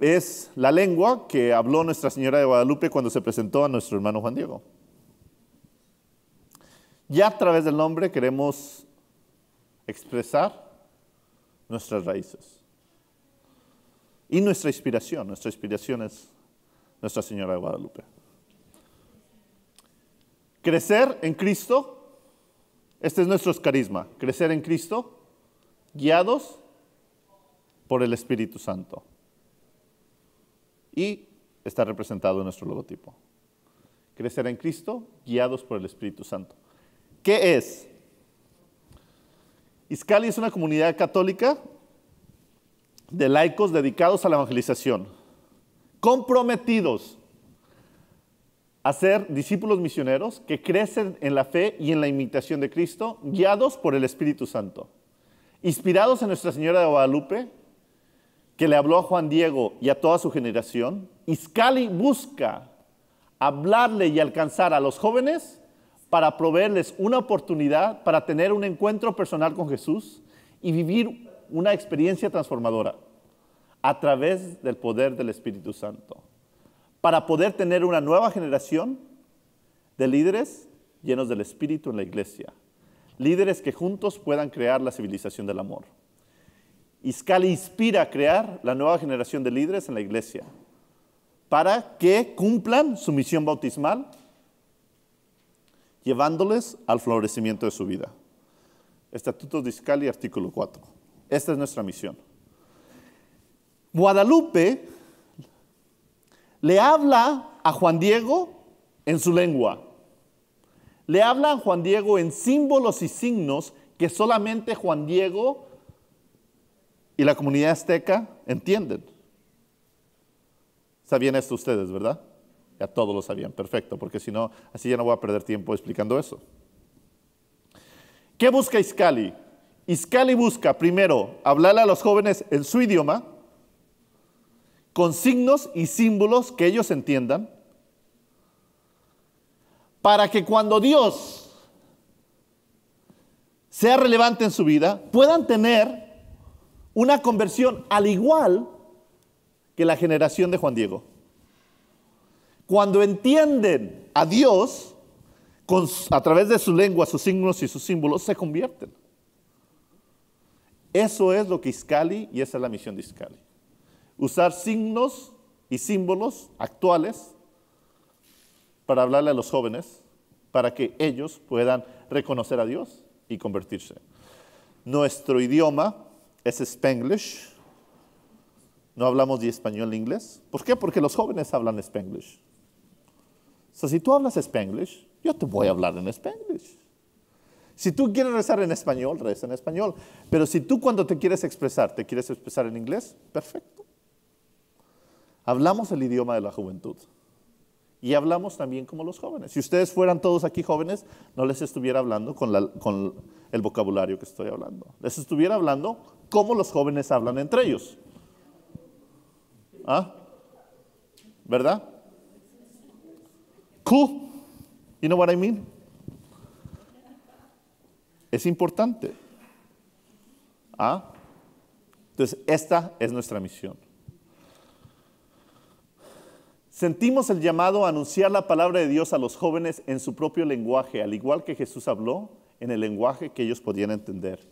Speaker 2: es la lengua que habló Nuestra Señora de Guadalupe cuando se presentó a nuestro hermano Juan Diego. Ya a través del nombre queremos expresar nuestras raíces y nuestra inspiración. Nuestra inspiración es Nuestra Señora de Guadalupe. Crecer en Cristo, este es nuestro carisma, crecer en Cristo guiados por el Espíritu Santo y está representado en nuestro logotipo. Crecer en Cristo, guiados por el Espíritu Santo. ¿Qué es? Iscali es una comunidad católica de laicos dedicados a la evangelización, comprometidos a ser discípulos misioneros que crecen en la fe y en la imitación de Cristo, guiados por el Espíritu Santo, inspirados en Nuestra Señora de Guadalupe que le habló a Juan Diego y a toda su generación, Iscali busca hablarle y alcanzar a los jóvenes para proveerles una oportunidad para tener un encuentro personal con Jesús y vivir una experiencia transformadora a través del poder del Espíritu Santo, para poder tener una nueva generación de líderes llenos del Espíritu en la iglesia, líderes que juntos puedan crear la civilización del amor. Iscali inspira a crear la nueva generación de líderes en la iglesia para que cumplan su misión bautismal, llevándoles al florecimiento de su vida. Estatutos de Iscali, artículo 4. Esta es nuestra misión. Guadalupe le habla a Juan Diego en su lengua. Le habla a Juan Diego en símbolos y signos que solamente Juan Diego y la comunidad azteca entiende. Sabían esto ustedes, ¿verdad? Ya todos lo sabían, perfecto, porque si no, así ya no voy a perder tiempo explicando eso. ¿Qué busca Iscali? Iscali busca, primero, hablarle a los jóvenes en su idioma, con signos y símbolos que ellos entiendan, para que cuando Dios sea relevante en su vida, puedan tener una conversión al igual que la generación de Juan Diego. Cuando entienden a Dios, a través de su lengua, sus signos y sus símbolos, se convierten. Eso es lo que Iscali, y esa es la misión de Iscali. Usar signos y símbolos actuales para hablarle a los jóvenes, para que ellos puedan reconocer a Dios y convertirse. Nuestro idioma es Spanglish. No hablamos de español inglés. ¿Por qué? Porque los jóvenes hablan Spanglish. So, si tú hablas Spanglish, yo te voy a hablar en Spanglish. Si tú quieres rezar en español, reza en español. Pero si tú cuando te quieres expresar, te quieres expresar en inglés, perfecto. Hablamos el idioma de la juventud. Y hablamos también como los jóvenes. Si ustedes fueran todos aquí jóvenes, no les estuviera hablando con el vocabulario que estoy hablando. Les estuviera hablando cómo los jóvenes hablan entre ellos. ¿Ah? ¿Verdad? Cool. You know what I mean? Es importante. ¿Ah? Entonces, esta es nuestra misión. Sentimos el llamado a anunciar la palabra de Dios a los jóvenes en su propio lenguaje, al igual que Jesús habló en el lenguaje que ellos podían entender.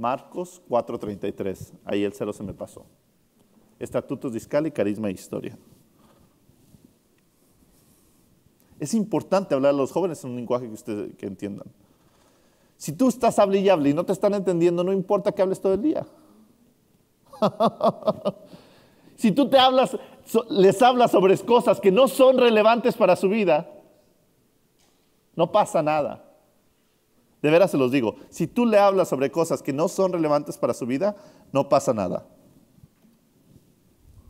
Speaker 2: Marcos 4.33. Ahí el cero se me pasó. Estatutos discal y carisma e historia. Es importante hablar a los jóvenes en un lenguaje que ustedes entiendan. Si tú estás hable y hable y no te están entendiendo, no importa que hables todo el día. si tú te hablas, les hablas sobre cosas que no son relevantes para su vida, no pasa nada. De veras se los digo, si tú le hablas sobre cosas que no son relevantes para su vida, no pasa nada.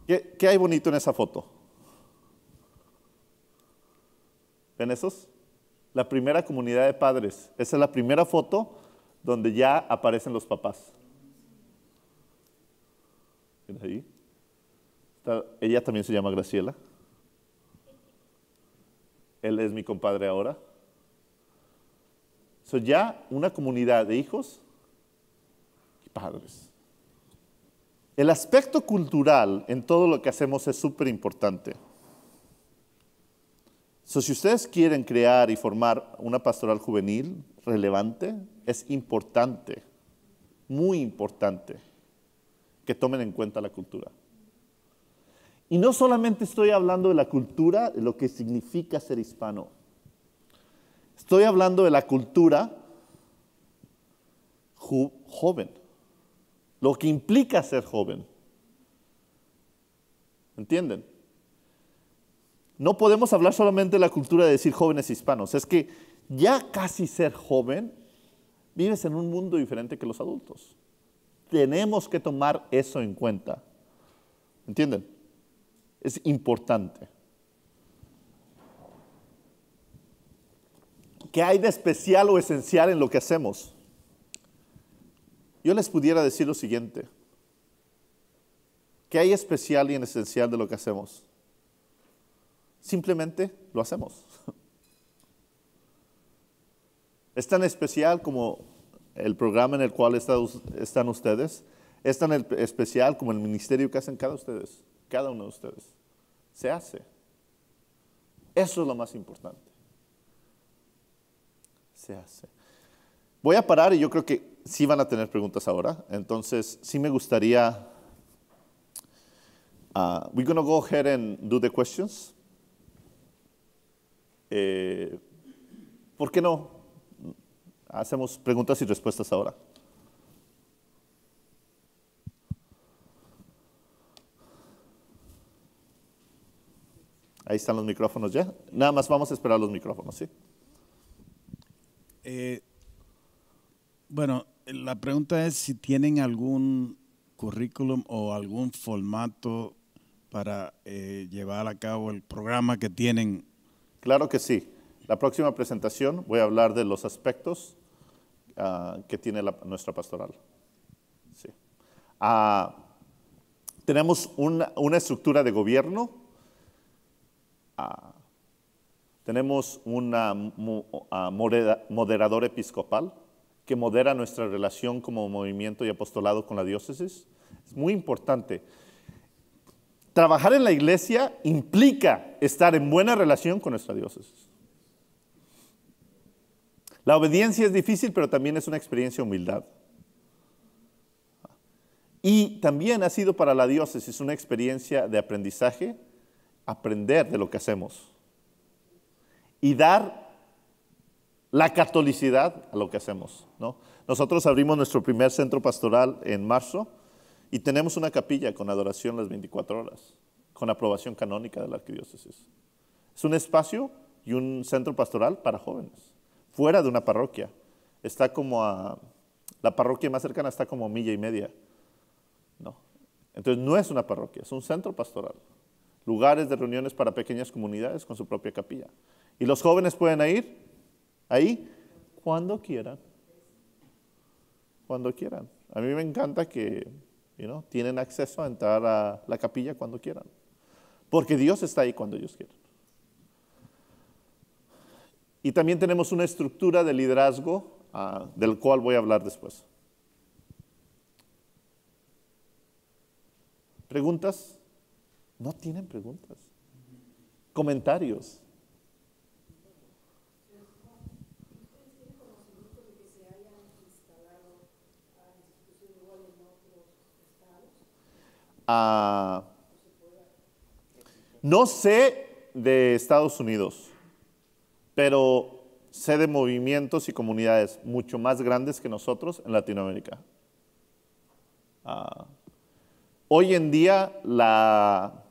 Speaker 2: ¿Qué, hay bonito en esa foto? ¿Ven esos? La primera comunidad de padres. Esa es la primera foto donde ya aparecen los papás. ¿Ven ahí? ella también se llama Graciela. Él es mi compadre ahora. So, ya una comunidad de hijos y padres. El aspecto cultural en todo lo que hacemos es súper importante. So, si ustedes quieren crear y formar una pastoral juvenil relevante, es importante, muy importante, que tomen en cuenta la cultura. Y no solamente estoy hablando de la cultura, de lo que significa ser hispano Estoy hablando de la cultura joven, lo que implica ser joven. ¿Entienden? No podemos hablar solamente de la cultura de decir jóvenes hispanos, es que ya casi ser joven, vives en un mundo diferente que los adultos. Tenemos que tomar eso en cuenta. ¿Entienden? Es importante. ¿Qué hay de especial o esencial en lo que hacemos? Yo les pudiera decir lo siguiente. ¿Qué hay especial y en esencial de lo que hacemos? Simplemente lo hacemos. Es tan especial como el programa en el cual están ustedes. Es tan especial como el ministerio que hacen cada, ustedes, cada uno de ustedes. Se hace. Eso es lo más importante se hace. Voy a parar y yo creo que sí van a tener preguntas ahora. Entonces, sí me gustaría... Uh, we're going to go ahead and do the questions. Eh, ¿Por qué no? Hacemos preguntas y respuestas ahora. Ahí están los micrófonos ya. Nada más vamos a esperar los micrófonos, ¿sí?
Speaker 1: Eh, bueno, la pregunta es si tienen algún currículum o algún formato para eh, llevar a cabo el programa que tienen. Claro que sí. La próxima
Speaker 2: presentación voy a hablar de los aspectos ah, que tiene nuestra pastoral. Ah, tenemos una, estructura de gobierno. Ah, tenemos un moderador episcopal que modera nuestra relación como movimiento y apostolado con la diócesis. Es muy importante. Trabajar en la iglesia implica estar en buena relación con nuestra diócesis. La obediencia es difícil, pero también es una experiencia de humildad. Y también ha sido para la diócesis una experiencia de aprendizaje, aprender de lo que hacemos y dar la catolicidad a lo que hacemos. Nosotros abrimos nuestro primer centro pastoral en marzo y tenemos una capilla con adoración las 24 horas, con aprobación canónica de la arquidiócesis. Es un espacio y un centro pastoral para jóvenes, fuera de una parroquia. Está como la parroquia más cercana está como milla y media. ¿no? Entonces no es una parroquia, es un centro pastoral. Lugares de reuniones para pequeñas comunidades con su propia capilla. Y los jóvenes pueden ir ahí cuando quieran. Cuando quieran. A mí me encanta que tienen acceso a entrar a la capilla cuando quieran. Porque Dios está ahí cuando ellos quieran. Y también tenemos una estructura de liderazgo ah, del cual voy a hablar después. ¿Preguntas? No tienen preguntas. Comentarios. No sé de Estados Unidos, pero sé de movimientos y comunidades mucho más grandes que nosotros en Latinoamérica. Ah, hoy en día la,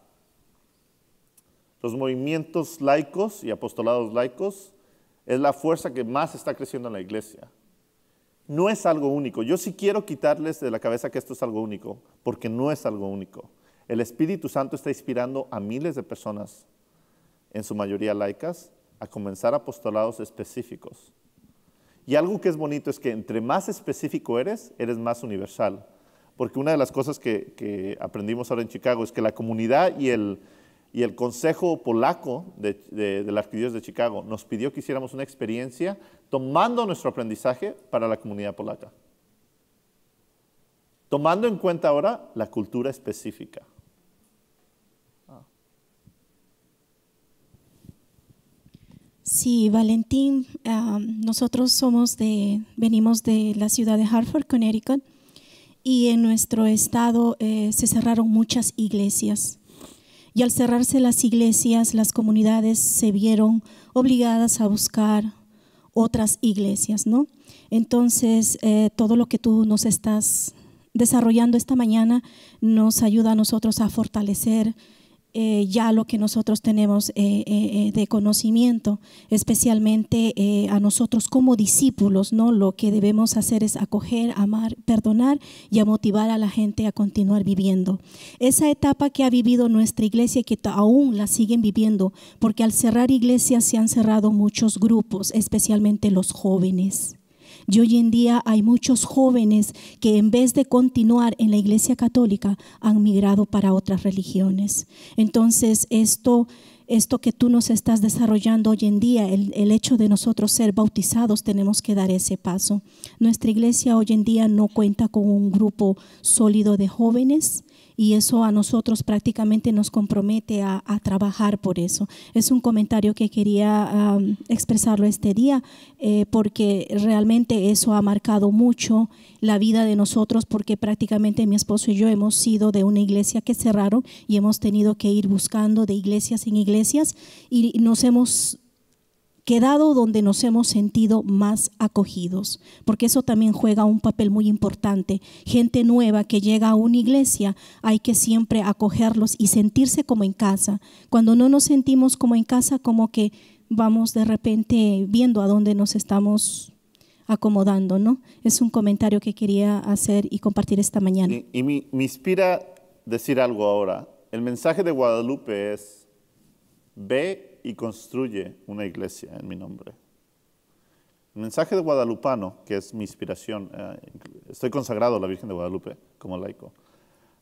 Speaker 2: los movimientos laicos y apostolados laicos es la fuerza que más está creciendo en la iglesia no es algo único. Yo sí quiero quitarles de la cabeza que esto es algo único, porque no es algo único. El Espíritu Santo está inspirando a miles de personas, en su mayoría laicas, a comenzar apostolados específicos. Y algo que es bonito es que entre más específico eres, eres más universal. Porque una de las cosas que, que aprendimos ahora en Chicago es que la comunidad y el, y el Consejo Polaco de, de, de la Arquidiócesis de Chicago nos pidió que hiciéramos una experiencia tomando nuestro aprendizaje para la comunidad polaca. Tomando en cuenta ahora la cultura específica.
Speaker 4: Sí, Valentín, ah, nosotros somos de, venimos de la ciudad de Hartford, Connecticut, y en nuestro estado eh, se cerraron muchas iglesias y al cerrarse las iglesias, las comunidades se vieron obligadas a buscar otras iglesias, ¿no? Entonces, eh, todo lo que tú nos estás desarrollando esta mañana nos ayuda a nosotros a fortalecer eh, ya lo que nosotros tenemos eh, eh, de conocimiento, especialmente a nosotros como discípulos, ¿no? Lo que debemos hacer es acoger, amar, perdonar y a motivar a la gente a continuar viviendo. Esa etapa que ha vivido nuestra iglesia y que aún la siguen viviendo, porque al cerrar iglesias se han cerrado muchos grupos, especialmente los jóvenes. Y hoy en día hay muchos jóvenes que en vez de continuar en la Iglesia Católica han migrado para otras religiones. Entonces esto esto que tú nos estás desarrollando hoy en día, el, el, hecho de nosotros ser bautizados, tenemos que dar ese paso. Nuestra iglesia hoy en día no cuenta con un grupo sólido de jóvenes y eso a nosotros prácticamente nos compromete a, trabajar por eso. Es un comentario que quería expresarlo este día eh, porque realmente eso ha marcado mucho la vida de nosotros porque prácticamente mi esposo y yo hemos sido de una iglesia que cerraron y hemos tenido que ir buscando de iglesias en iglesias y nos hemos quedado donde nos hemos sentido más acogidos, porque eso también juega un papel muy importante. Gente nueva que llega a una iglesia, hay que siempre acogerlos y sentirse como en casa. Cuando no nos sentimos como en casa, como que vamos de repente viendo a dónde nos estamos acomodando, ¿no? Es un comentario que quería hacer y compartir esta mañana.
Speaker 2: Y, me, me inspira decir algo ahora. El mensaje de Guadalupe es, ve y construye una iglesia en mi nombre. El mensaje de guadalupano, que es mi inspiración, eh, estoy consagrado a la Virgen de Guadalupe como laico.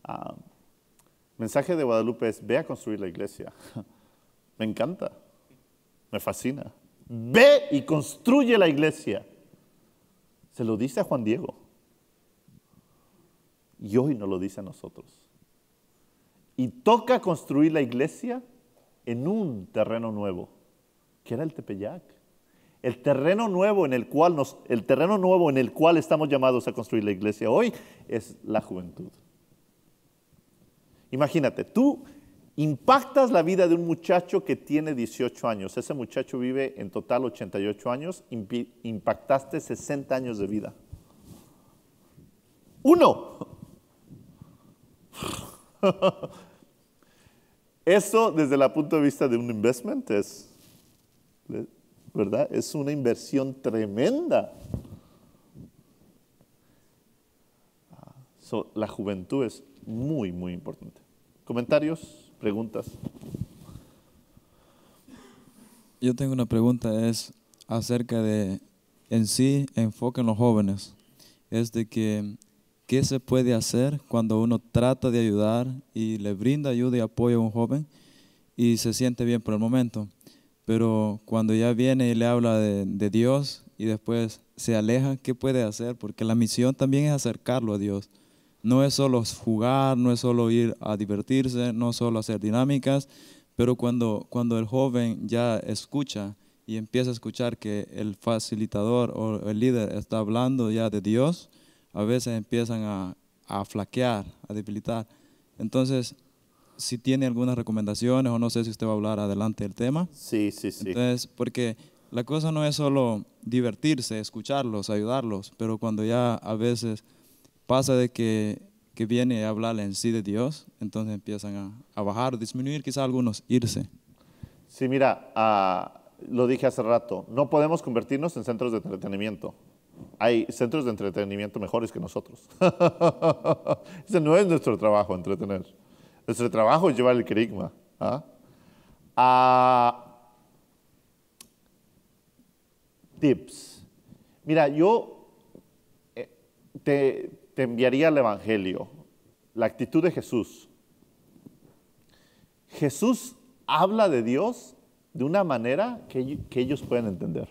Speaker 2: Ah, el mensaje de Guadalupe es, ve a construir la iglesia. me encanta, me fascina. Ve y construye la iglesia. Se lo dice a Juan Diego. Y hoy no lo dice a nosotros. Y toca construir la iglesia en un terreno nuevo, que era el Tepeyac. El terreno nuevo en el cual, nos, el terreno nuevo en el cual estamos llamados a construir la iglesia hoy es la juventud. Imagínate, tú impactas la vida de un muchacho que tiene 18 años. Ese muchacho vive en total 88 años, impactaste 60 años de vida. Uno. Eso desde el punto de vista de un investment es, ¿verdad? Es una inversión tremenda. la juventud es muy, muy importante. ¿Comentarios? ¿Preguntas?
Speaker 5: Yo tengo una pregunta, es acerca de en sí enfoque en los jóvenes. Es de que ¿Qué se puede hacer cuando uno trata de ayudar y le brinda ayuda y apoyo a un joven y se siente bien por el momento? Pero cuando ya viene y le habla de, Dios y después se aleja, ¿qué puede hacer? Porque la misión también es acercarlo a Dios. No es solo jugar, no es solo ir a divertirse, no es solo hacer dinámicas, pero cuando, cuando el joven ya escucha y empieza a escuchar que el facilitador o el líder está hablando ya de Dios, a veces empiezan a, a flaquear, a debilitar. Entonces, si tiene algunas recomendaciones o no sé si usted va a hablar adelante del tema. Sí, sí, sí. Entonces, porque la cosa no es solo divertirse, escucharlos, ayudarlos, pero cuando ya a veces pasa de que, que viene a hablar en sí de Dios, entonces empiezan a, a bajar, disminuir, quizá algunos irse.
Speaker 2: Sí, mira, ah, lo dije hace rato, no podemos convertirnos en centros de entretenimiento hay centros de entretenimiento mejores que nosotros. Ese no es nuestro trabajo, entretener. Nuestro trabajo es llevar el querigma. ¿ah? Ah, tips. Mira, yo eh, te, enviaría el Evangelio, la actitud de Jesús. Jesús habla de Dios de una manera que, que ellos pueden entender.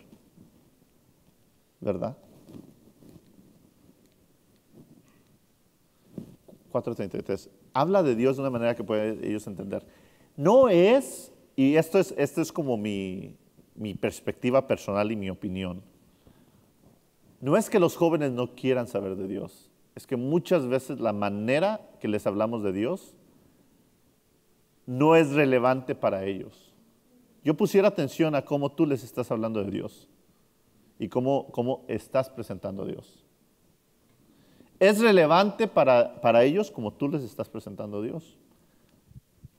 Speaker 2: ¿Verdad? 4.33, habla de Dios de una manera que pueden ellos entender. No es, y esto es, esto es como mi, mi perspectiva personal y mi opinión, no es que los jóvenes no quieran saber de Dios, es que muchas veces la manera que les hablamos de Dios no es relevante para ellos. Yo pusiera atención a cómo tú les estás hablando de Dios y cómo, cómo estás presentando a Dios es relevante para, ellos como tú les estás presentando a Dios.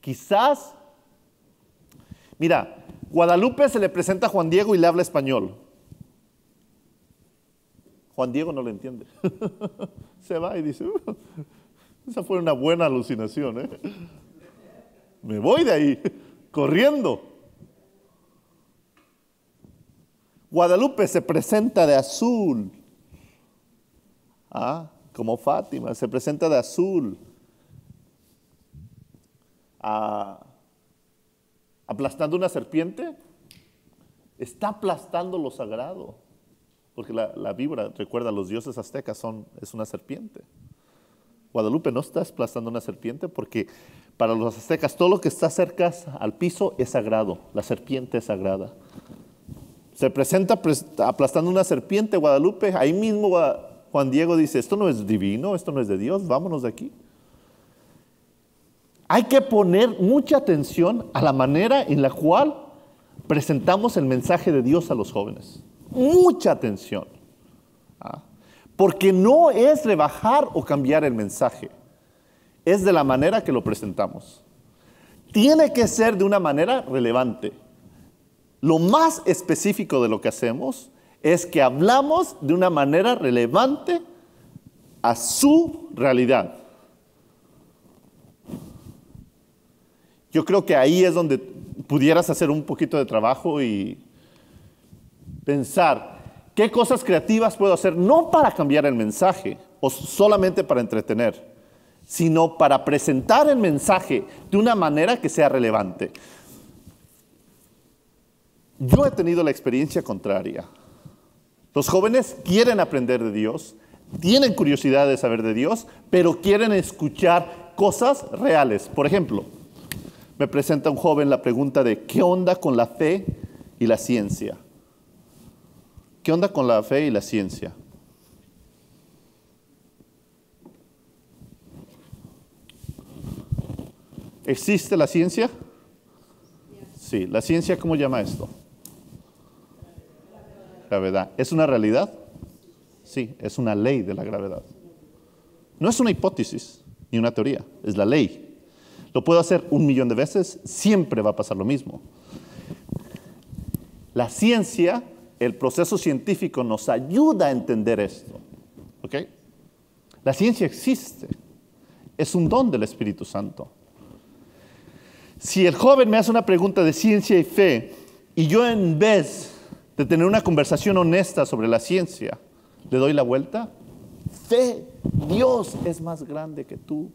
Speaker 2: Quizás, mira, Guadalupe se le presenta a Juan Diego y le habla español. Juan Diego no lo entiende. se va y dice, uh, esa fue una buena alucinación. ¿eh? Me voy de ahí, corriendo. Guadalupe se presenta de azul. ¿Ah? como Fátima, se presenta de azul, aplastando una serpiente, está aplastando lo sagrado, porque la, vibra, recuerda, los dioses aztecas son, es una serpiente. Guadalupe no está aplastando una serpiente porque para los aztecas todo lo que está cerca al piso es sagrado, la serpiente es sagrada. Se presenta aplastando una serpiente Guadalupe, ahí mismo Juan Diego dice, esto no es divino, esto no es de Dios, vámonos de aquí. Hay que poner mucha atención a la manera en la cual presentamos el mensaje de Dios a los jóvenes. Mucha atención. ¿ah? Porque no es rebajar o cambiar el mensaje, es de la manera que lo presentamos. Tiene que ser de una manera relevante. Lo más específico de lo que hacemos es que hablamos de una manera relevante a su realidad. Yo creo que ahí es donde pudieras hacer un poquito de trabajo y pensar qué cosas creativas puedo hacer, no para cambiar el mensaje o solamente para entretener, sino para presentar el mensaje de una manera que sea relevante. Yo he tenido la experiencia contraria. Los jóvenes quieren aprender de Dios, tienen curiosidad de saber de Dios, pero quieren escuchar cosas reales. Por ejemplo, me presenta un joven la pregunta de ¿qué onda con la fe y la ciencia? ¿Qué onda con la fe y la ciencia? ¿Existe la ciencia? Sí, la ciencia, ¿cómo llama esto? gravedad. ¿Es una realidad? Sí, es una ley de la gravedad. No es una hipótesis ni una teoría, es la ley. Lo puedo hacer un millón de veces, siempre va a pasar lo mismo. La ciencia, el proceso científico nos ayuda a entender esto. ¿ok? La ciencia existe, es un don del Espíritu Santo. Si el joven me hace una pregunta de ciencia y fe, y yo en vez de tener una conversación honesta sobre la ciencia, le doy la vuelta. Fe, Dios es más grande que tú.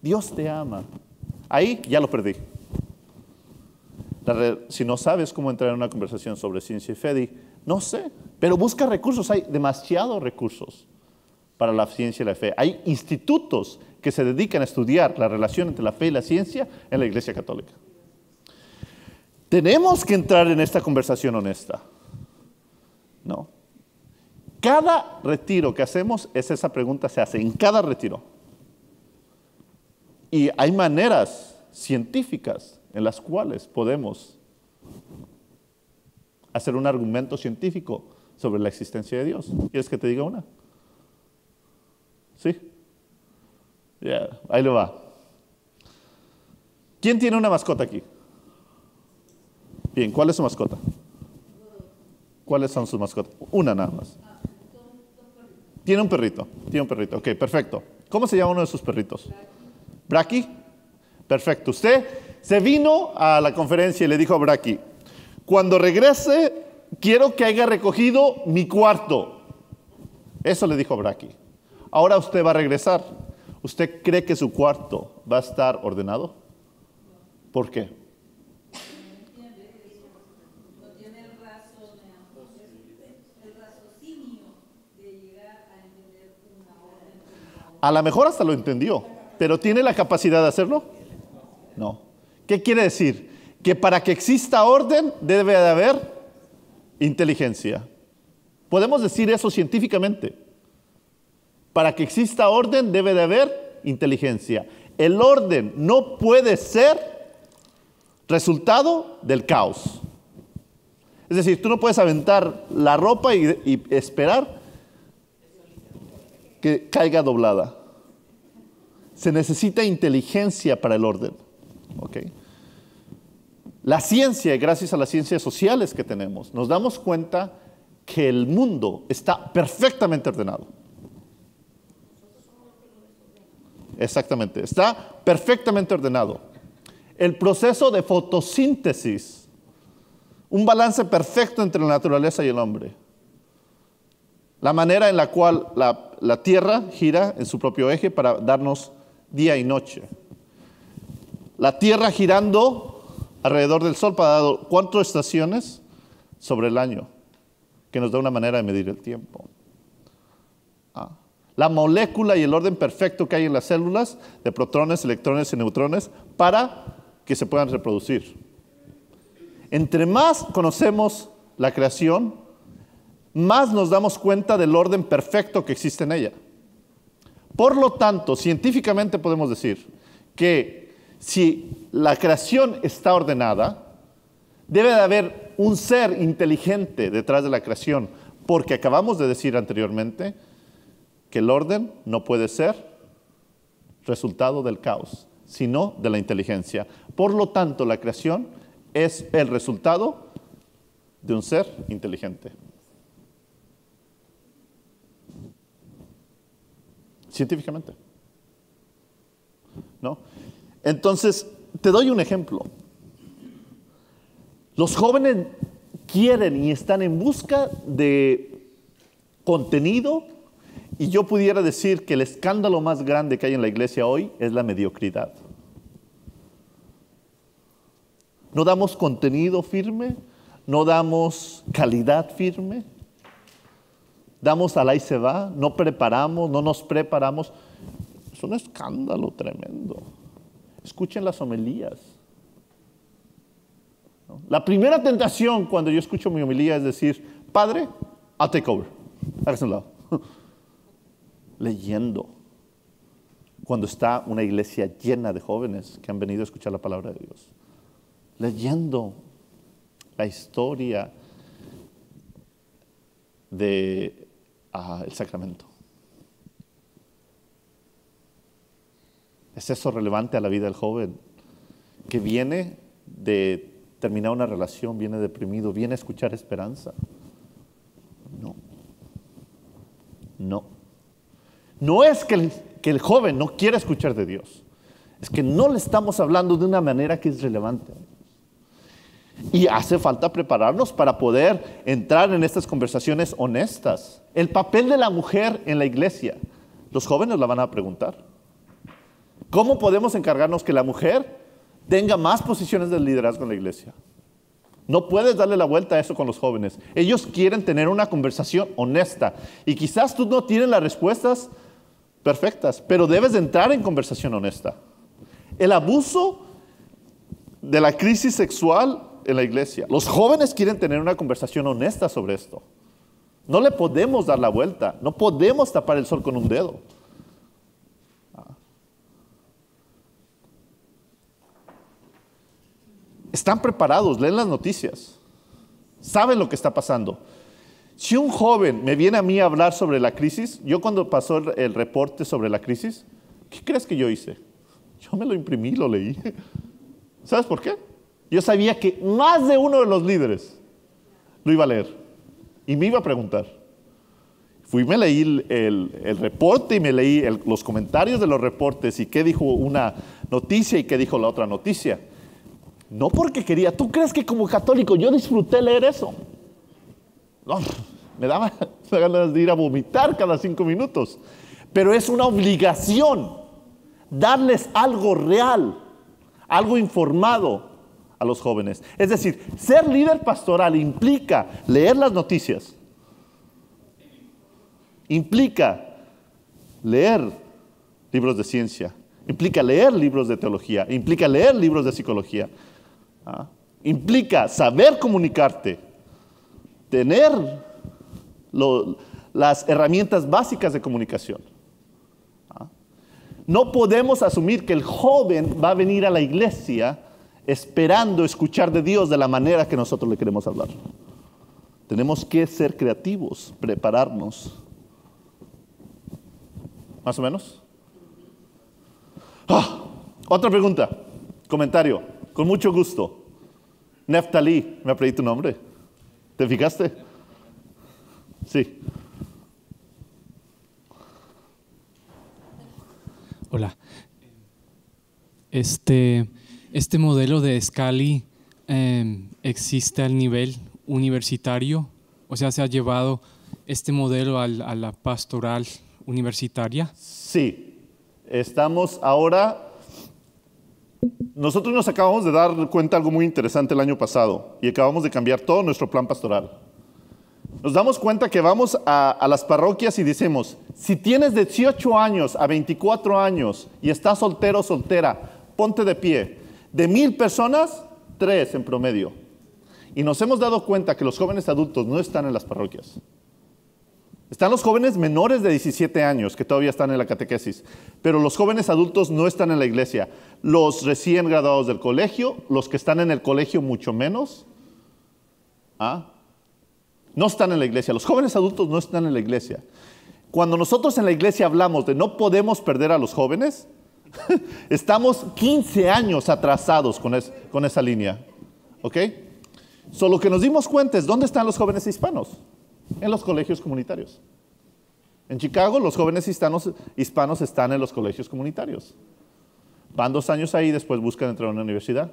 Speaker 2: Dios te ama. Ahí ya lo perdí. si no sabes cómo entrar en una conversación sobre ciencia y fe, no sé, pero busca recursos. Hay demasiados recursos para la ciencia y la fe. Hay institutos que se dedican a estudiar la relación entre la fe y la ciencia en la Iglesia Católica. Tenemos que entrar en esta conversación honesta. No. Cada retiro que hacemos es esa pregunta se hace, en cada retiro. Y hay maneras científicas en las cuales podemos hacer un argumento científico sobre la existencia de Dios. ¿Quieres que te diga una? ¿Sí? ahí lo va. ¿Quién tiene una mascota aquí? Bien, ¿cuál es su mascota? ¿Cuáles son sus mascotas? Una nada más. Tiene un perrito, tiene un perrito. Ok, perfecto. ¿Cómo se llama uno de sus perritos? Braki. Perfecto. Usted se vino a la conferencia y le dijo a Braki, cuando regrese, quiero que haya recogido mi cuarto. Eso le dijo Braki. Ahora usted va a regresar. ¿Usted cree que su cuarto va a estar ordenado? ¿Por qué? A lo mejor hasta lo entendió, pero ¿tiene la capacidad de hacerlo? No. ¿Qué quiere decir? Que para que exista orden debe de haber inteligencia. Podemos decir eso científicamente. Para que exista orden debe de haber inteligencia. El orden no puede ser resultado del caos. Es decir, tú no puedes aventar la ropa y, y esperar que caiga doblada. Se necesita inteligencia para el orden. La ciencia, gracias a las ciencias sociales que tenemos, nos damos cuenta que el mundo está perfectamente ordenado. Exactamente, está perfectamente ordenado. El proceso de fotosíntesis, un balance perfecto entre la naturaleza y el hombre. La manera en la cual la, la Tierra gira en su propio eje para darnos día y noche. La Tierra girando alrededor del Sol para dar cuatro estaciones sobre el año, que nos da una manera de medir el tiempo. Ah. La molécula y el orden perfecto que hay en las células de protones, electrones y neutrones para que se puedan reproducir. Entre más conocemos la creación, más nos damos cuenta del orden perfecto que existe en ella. Por lo tanto, científicamente podemos decir que si la creación está ordenada, debe de haber un ser inteligente detrás de la creación, porque acabamos de decir anteriormente que el orden no puede ser resultado del caos, sino de la inteligencia. Por lo tanto, la creación es el resultado de un ser inteligente. científicamente. ¿No? Entonces, te doy un ejemplo. Los jóvenes quieren y están en busca de contenido y yo pudiera decir que el escándalo más grande que hay en la iglesia hoy es la mediocridad. No damos contenido firme, no damos calidad firme, damos al y se va, no preparamos, no nos preparamos. Es un escándalo tremendo. Escuchen las homilías. La primera tentación cuando yo escucho mi homilía es decir, Padre, I'll take over. Hágase un lado. Leyendo. Cuando está una iglesia llena de jóvenes que han venido a escuchar la palabra de Dios. Leyendo la historia de el sacramento. ¿Es eso relevante a la vida del joven? Que viene de terminar una relación, viene deprimido, viene a escuchar esperanza. No. No. No es que que el joven no quiera escuchar de Dios. Es que no le estamos hablando de una manera que es relevante. Y hace falta prepararnos para poder entrar en estas conversaciones honestas el papel de la mujer en la iglesia. Los jóvenes la van a preguntar. ¿Cómo podemos encargarnos que la mujer tenga más posiciones de liderazgo en la iglesia? No puedes darle la vuelta a eso con los jóvenes. Ellos quieren tener una conversación honesta y quizás tú no tienes las respuestas perfectas, pero debes entrar en conversación honesta. El abuso de la crisis sexual en la iglesia. Los jóvenes quieren tener una conversación honesta sobre esto. No le podemos dar la vuelta, no podemos tapar el sol con un dedo. Están preparados, leen las noticias, saben lo que está pasando. Si un joven me viene a mí a hablar sobre la crisis, yo cuando pasó el reporte sobre la crisis, ¿qué crees que yo hice? Yo me lo imprimí, lo leí. ¿Sabes por qué? Yo sabía que más de uno de los líderes lo iba a leer y me iba a preguntar. Fui, me leí el, el, reporte y me leí los comentarios de los reportes y qué dijo una noticia y qué dijo la otra noticia. No porque quería. ¿Tú crees que como católico yo disfruté leer eso? No, me daba ganas de ir a vomitar cada cinco minutos. Pero es una obligación darles algo real, algo informado, a los jóvenes. Es decir, ser líder pastoral implica leer las noticias, implica leer libros de ciencia, implica leer libros de teología, implica leer libros de psicología, ¿Ah? implica saber comunicarte, tener las herramientas básicas de comunicación. ¿Ah? No podemos asumir que el joven va a venir a la iglesia esperando escuchar de Dios de la manera que nosotros le queremos hablar. Tenemos que ser creativos, prepararnos. ¿Más o menos? Ah, otra pregunta, comentario, con mucho gusto. Neftalí, me aprendí tu nombre. ¿Te fijaste? Sí.
Speaker 1: Hola. Este, este modelo de Scali em, existe al nivel universitario, o sea, se ha llevado este modelo a la pastoral universitaria. Sí,
Speaker 2: estamos ahora... Nosotros nos acabamos de dar cuenta de algo muy interesante el año pasado y acabamos de cambiar todo nuestro plan pastoral. Nos damos cuenta que vamos a, a, las parroquias y decimos, si tienes 18 años a 24 años y estás soltero o soltera, ponte de pie. De mil personas, tres en promedio. Y nos hemos dado cuenta que los jóvenes adultos no están en las parroquias. Están los jóvenes menores de 17 años que todavía están en la catequesis, pero los jóvenes adultos no están en la iglesia. Los recién graduados del colegio, los que están en el colegio mucho menos, ¿ah? no están en la iglesia. Los jóvenes adultos no están en la iglesia. Cuando nosotros en la iglesia hablamos de no podemos perder a los jóvenes, Estamos 15 años atrasados con, esa línea. ¿Ok? Solo que nos dimos cuenta es dónde están los jóvenes hispanos. En los colegios comunitarios. En Chicago, los jóvenes hispanos, están en los colegios comunitarios. Van dos años ahí y después buscan entrar a una universidad.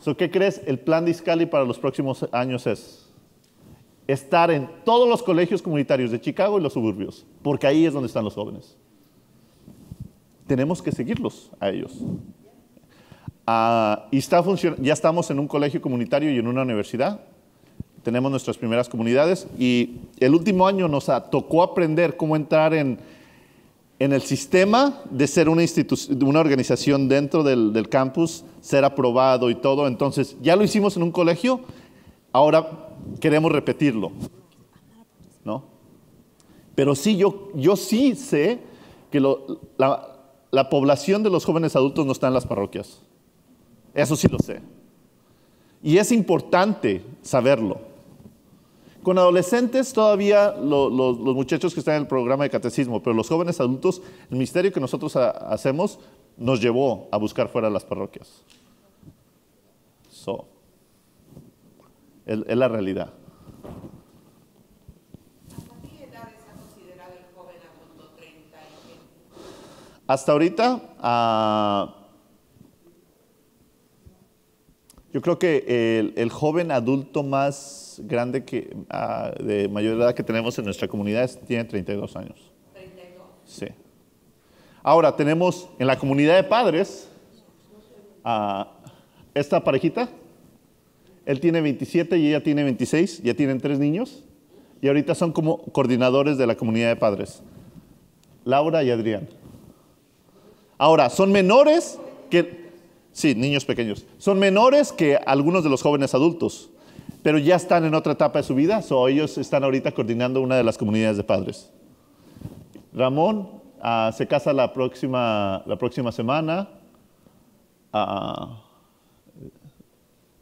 Speaker 2: So, ¿Qué crees? El plan de Iscali para los próximos años es estar en todos los colegios comunitarios de Chicago y los suburbios, porque ahí es donde están los jóvenes tenemos que seguirlos a ellos. Ah, y está ya estamos en un colegio comunitario y en una universidad. Tenemos nuestras primeras comunidades y el último año nos tocó aprender cómo entrar en, el sistema de ser una, una organización dentro del, campus, ser aprobado y todo. Entonces, ya lo hicimos en un colegio, ahora queremos repetirlo. ¿No? Pero sí, yo, yo sí sé que lo, la, la población de los jóvenes adultos no está en las parroquias. Eso sí lo sé. Y es importante saberlo. Con adolescentes todavía los muchachos que están en el programa de catecismo, pero los jóvenes adultos, el misterio que nosotros hacemos nos llevó a buscar fuera de las parroquias. So, es la realidad. Hasta ahorita, ah, yo creo que el, joven adulto más grande que, ah, de mayor edad que tenemos en nuestra comunidad tiene 32 años. 32. Sí. Ahora tenemos en la comunidad de padres ah, esta parejita. Él tiene 27 y ella tiene 26, ya tienen tres niños y ahorita son como coordinadores de la comunidad de padres. Laura y Adrián. Ahora, son menores que, sí, niños pequeños, son menores que algunos de los jóvenes adultos, pero ya están en otra etapa de su vida, o ellos están ahorita coordinando una de las comunidades de padres. Ramón ah, se casa la próxima, semana. Ah,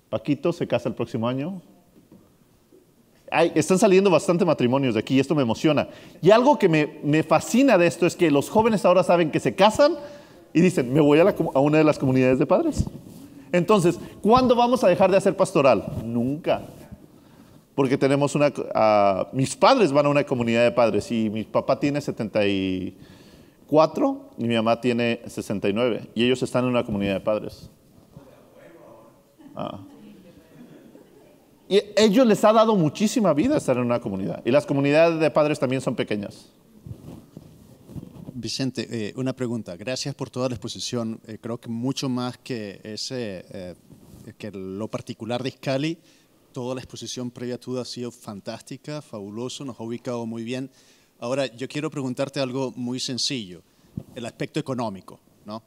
Speaker 2: Paquito se casa el próximo año. están saliendo bastante matrimonios de aquí esto me emociona. Y algo que me, me, fascina de esto es que los jóvenes ahora saben que se casan, y dicen, me voy a, una de las comunidades de padres. Entonces, ¿cuándo vamos a dejar de hacer pastoral? Nunca. Porque tenemos una... mis padres van a una comunidad de padres y mi papá tiene 74 y mi mamá tiene 69 y ellos están en una comunidad de padres. Ah. Y ellos les ha dado muchísima vida estar en una comunidad. Y las comunidades de padres también son pequeñas. Vicente, eh, una pregunta. Gracias por toda la exposición. Eh, creo que mucho más que, ese, eh, que lo particular de Scali, toda la exposición previa todo ha sido fantástica, fabuloso, nos ha ubicado muy bien. Ahora, yo quiero preguntarte algo muy sencillo, el aspecto económico. ¿no?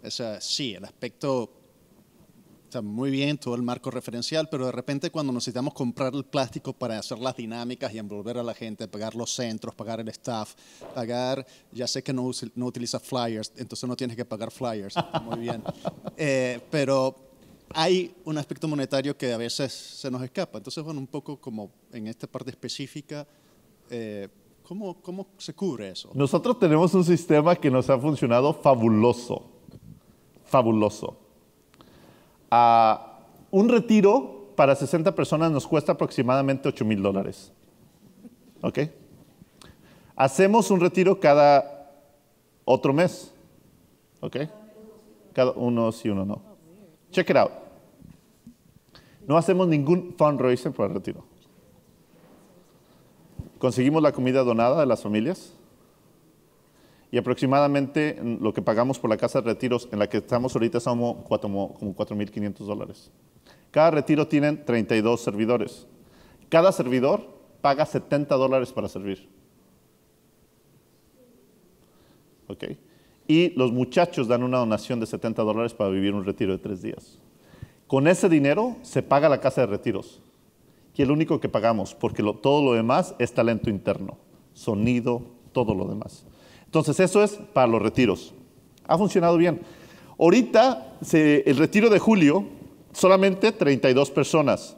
Speaker 2: Es, sí, el aspecto está muy bien todo el marco referencial, pero de repente cuando necesitamos comprar el plástico para hacer las dinámicas y envolver a la gente, pagar los centros, pagar el staff, pagar, ya sé que no, utiliza flyers, entonces no tienes que pagar flyers, muy bien. Eh, pero hay un aspecto monetario que a veces se nos escapa. Entonces, bueno, un poco como en esta parte específica, eh, ¿cómo, ¿cómo se cubre eso? Nosotros tenemos un sistema que nos ha funcionado fabuloso, fabuloso a un retiro para 60 personas nos cuesta aproximadamente 8 mil dólares. ¿Ok? Hacemos un retiro cada otro mes. ¿Ok? Cada uno sí, uno no. Check it out. No hacemos ningún fundraiser para el retiro. Conseguimos la comida donada de las familias y aproximadamente mm, lo que pagamos por la casa de retiros en la que estamos ahorita somos como 4.500 dólares. Cada retiro tienen 32 servidores. Cada servidor paga 70 dólares para servir. Y los muchachos dan una donación de 70 dólares para vivir un retiro de tres días. Con ese dinero se paga la casa de retiros, Y es lo único que pagamos, porque todo lo demás es talento interno, sonido, todo lo demás. Entonces, eso es para los retiros. Ha funcionado bien. Ahorita, el retiro de julio, solamente 32 personas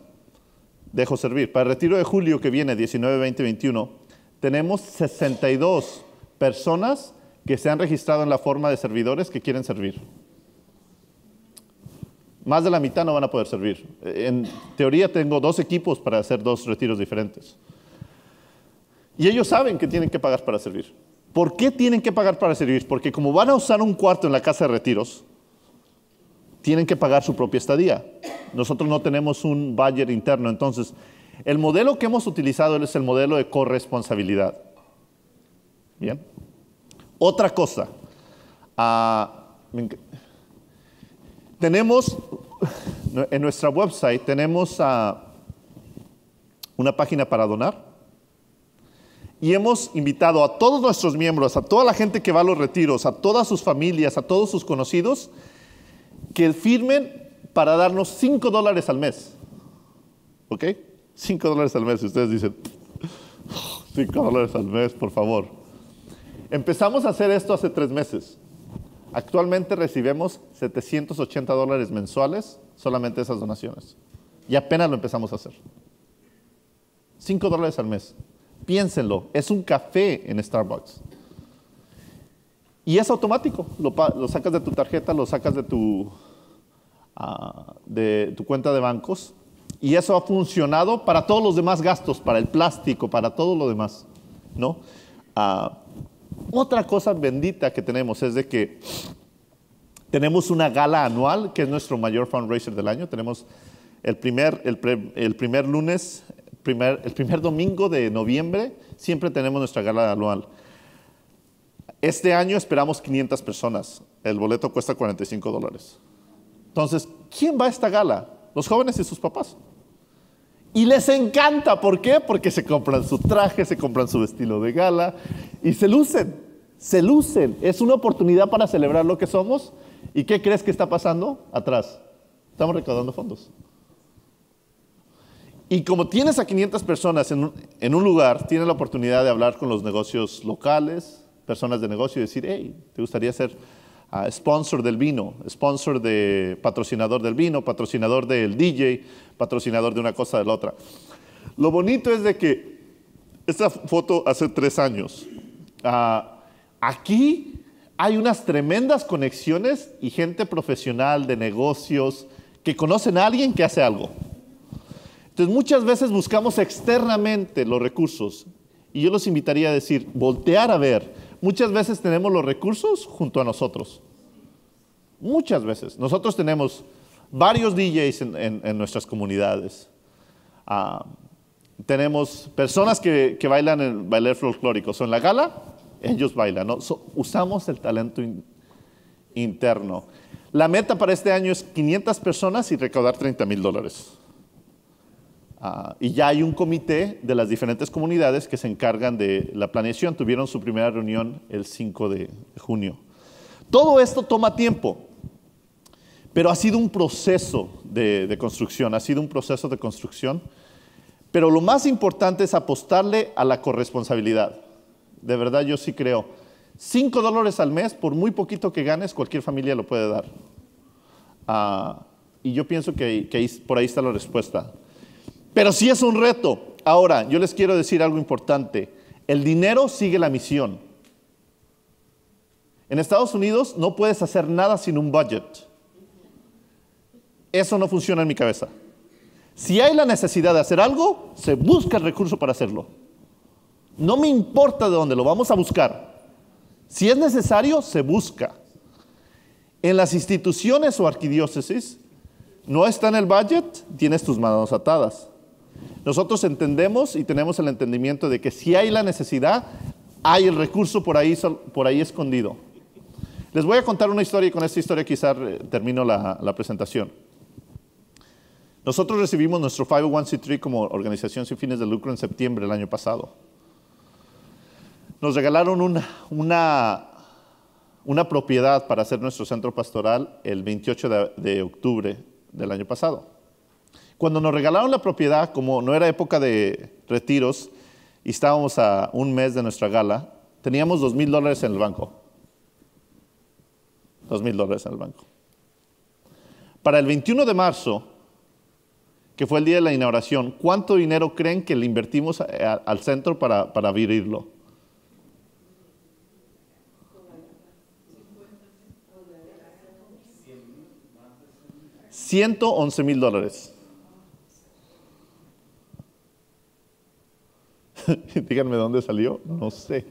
Speaker 2: dejo servir. Para el retiro de julio que viene, 19, 20, 21, tenemos 62 personas que se han registrado en la forma de servidores que quieren servir. Más de la mitad no van a poder servir. En teoría tengo dos equipos para hacer dos retiros diferentes. Y ellos saben que tienen que pagar para servir. ¿Por qué tienen que pagar para servir? Porque como van a usar un cuarto en la casa de retiros, tienen que pagar su propia estadía. Nosotros no tenemos un budget interno. Entonces, el modelo que hemos utilizado es el modelo de corresponsabilidad. Bien. Otra cosa. Ah, tenemos en nuestra website tenemos ah, una página para donar y hemos invitado a todos nuestros miembros, a toda la gente que va a los retiros, a todas sus familias, a todos sus conocidos, que firmen para darnos 5 dólares al mes. ¿Ok? 5 dólares al mes, ustedes dicen, 5 dólares al mes, por favor. Empezamos a hacer esto hace tres meses. Actualmente recibimos 780 dólares mensuales solamente esas donaciones. Y apenas lo empezamos a hacer. 5 dólares al mes. Piénsenlo, es un café en Starbucks. Y es automático, lo, sacas de tu tarjeta, lo sacas de tu, ah, de tu cuenta de bancos. Y eso ha funcionado para todos los demás gastos, para el plástico, para todo lo demás. Ah, otra cosa bendita que tenemos es de que tenemos una gala anual, que es nuestro mayor fundraiser del año. Tenemos el primer lunes el primer domingo de noviembre siempre tenemos nuestra gala anual. Este año esperamos 500 personas. El boleto cuesta 45 dólares. Entonces, ¿quién va a esta gala? Los jóvenes y sus papás. Y les encanta, ¿por qué? Porque se compran su traje, se compran su estilo de gala y se lucen, se lucen. Es una oportunidad para celebrar lo que somos. ¿Y qué crees que está pasando atrás? Estamos recaudando fondos. Y como tienes a 500 personas en un, lugar, tienes la oportunidad de hablar con los negocios locales, personas de negocio y decir, hey, ¿te gustaría ser ah, sponsor del vino, sponsor de patrocinador del vino, patrocinador del DJ, patrocinador de una cosa de la otra? Lo bonito es de que esta foto hace tres años, ah, aquí hay unas tremendas conexiones y gente profesional de negocios que conocen a alguien que hace algo. Entonces muchas veces buscamos externamente los recursos y yo los invitaría a decir, voltear a ver. Muchas veces tenemos los recursos junto a nosotros. Muchas veces. Nosotros tenemos varios DJs en, nuestras comunidades. Ah, tenemos personas que, bailan en bailar folclórico. Son la gala, ellos bailan. usamos el talento interno. La meta para este año es 500 personas y recaudar 30 mil dólares. Ah, y ya hay un comité de las diferentes comunidades que se encargan de la planeación. Tuvieron su primera reunión el 5 de junio. Todo esto toma tiempo, pero ha sido un proceso de, construcción, ha sido un proceso de construcción. Pero lo más importante es apostarle a la corresponsabilidad. De verdad yo sí creo. Cinco dólares al mes, por muy poquito que ganes, cualquier familia lo puede dar. Ah, y yo pienso que, por ahí está la respuesta. Pero sí es un reto. Ahora, yo les quiero decir algo importante. El dinero sigue la misión. En Estados Unidos no puedes hacer nada sin un budget. Eso no funciona en mi cabeza. Si hay la necesidad de hacer algo, se busca el recurso para hacerlo. No me importa de dónde, lo vamos a buscar. Si es necesario, se busca. En las instituciones o arquidiócesis, no está en el budget, tienes tus manos atadas. Nosotros entendemos y tenemos el entendimiento de que si hay la necesidad, hay el recurso por ahí, por ahí escondido. Les voy a contar una historia y con esta historia quizás eh, termino la, presentación. Nosotros recibimos nuestro 501c3 como organización sin fines de lucro en septiembre del año pasado. Nos regalaron una, propiedad para hacer nuestro centro pastoral el 28 de octubre del año pasado. Cuando nos regalaron la propiedad, como no era época de retiros y estábamos a un mes de nuestra gala, teníamos dos mil dólares en el banco. Dos mil dólares en el banco. Para el 21 de marzo, que fue el día de la inauguración, ¿cuánto dinero creen que le invertimos al centro para, para abrirlo? 111 mil dólares. Díganme dónde salió, no sé.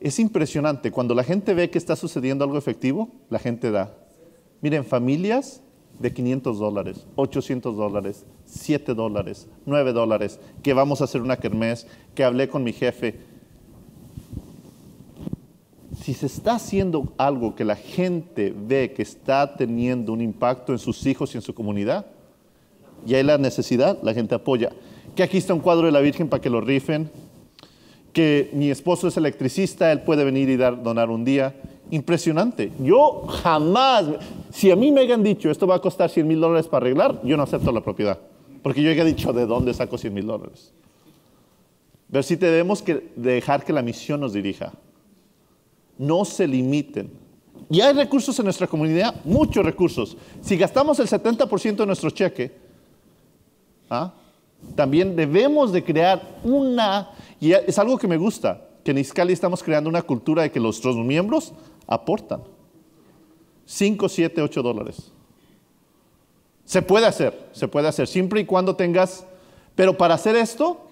Speaker 2: Es impresionante, cuando la gente ve que está sucediendo algo efectivo, la gente da. Miren, familias de 500 dólares, 800 dólares, 7 dólares, 9 dólares, que vamos a hacer una kermés, que hablé con mi jefe. Si se está haciendo algo que la gente ve que está teniendo un impacto en sus hijos y en su comunidad, y hay la necesidad, la gente apoya que aquí está un cuadro de la Virgen para que lo rifen, que mi esposo es electricista, él puede venir y dar, donar un día. Impresionante. Yo jamás, si a mí me hayan dicho esto va a costar 100 mil dólares para arreglar, yo no acepto la propiedad. Porque yo he dicho, ¿de dónde saco 100 mil dólares? ver si debemos que dejar que la misión nos dirija. No se limiten. Y hay recursos en nuestra comunidad, muchos recursos. Si gastamos el 70% de nuestro cheque, ¿ah? También debemos de crear una, y es algo que me gusta, que en Iscali estamos creando una cultura de que nuestros miembros aportan. 5, 7, 8 dólares. Se puede hacer, se puede hacer, siempre y cuando tengas, pero para hacer esto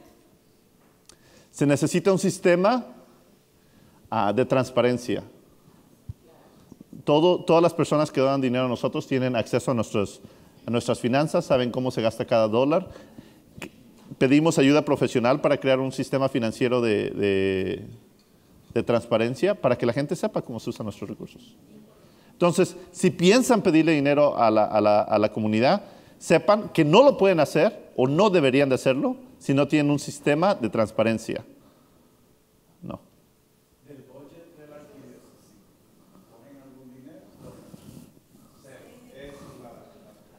Speaker 2: se necesita un sistema ah, de transparencia. todas las personas que dan dinero a nosotros tienen acceso a nuestras finanzas, saben cómo se gasta cada dólar pedimos ayuda profesional para crear un sistema financiero de, transparencia para que la gente sepa cómo se usan nuestros recursos. Entonces, si piensan pedirle dinero a la, a la, a la comunidad, sepan que no lo pueden hacer o no deberían de hacerlo si no tienen un sistema de transparencia.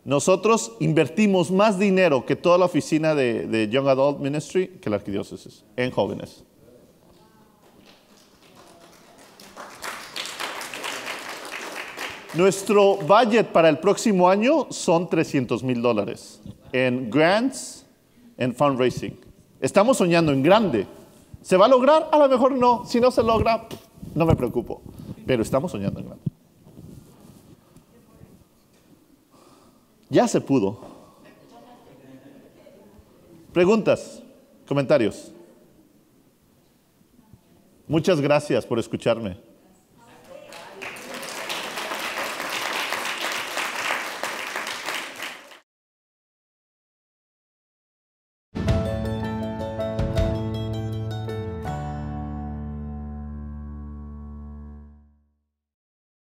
Speaker 2: Nosotros invertimos más dinero que toda la oficina de, Young Adult Ministry, que la arquidiócesis, en jóvenes. Nuestro budget para el próximo año son 300 mil dólares en grants, en fundraising. Estamos soñando en grande. ¿Se va a lograr? A lo mejor no. Si no se logra, no me preocupo. Pero estamos soñando en grande. Ya se pudo. Preguntas, comentarios. Muchas gracias por escucharme.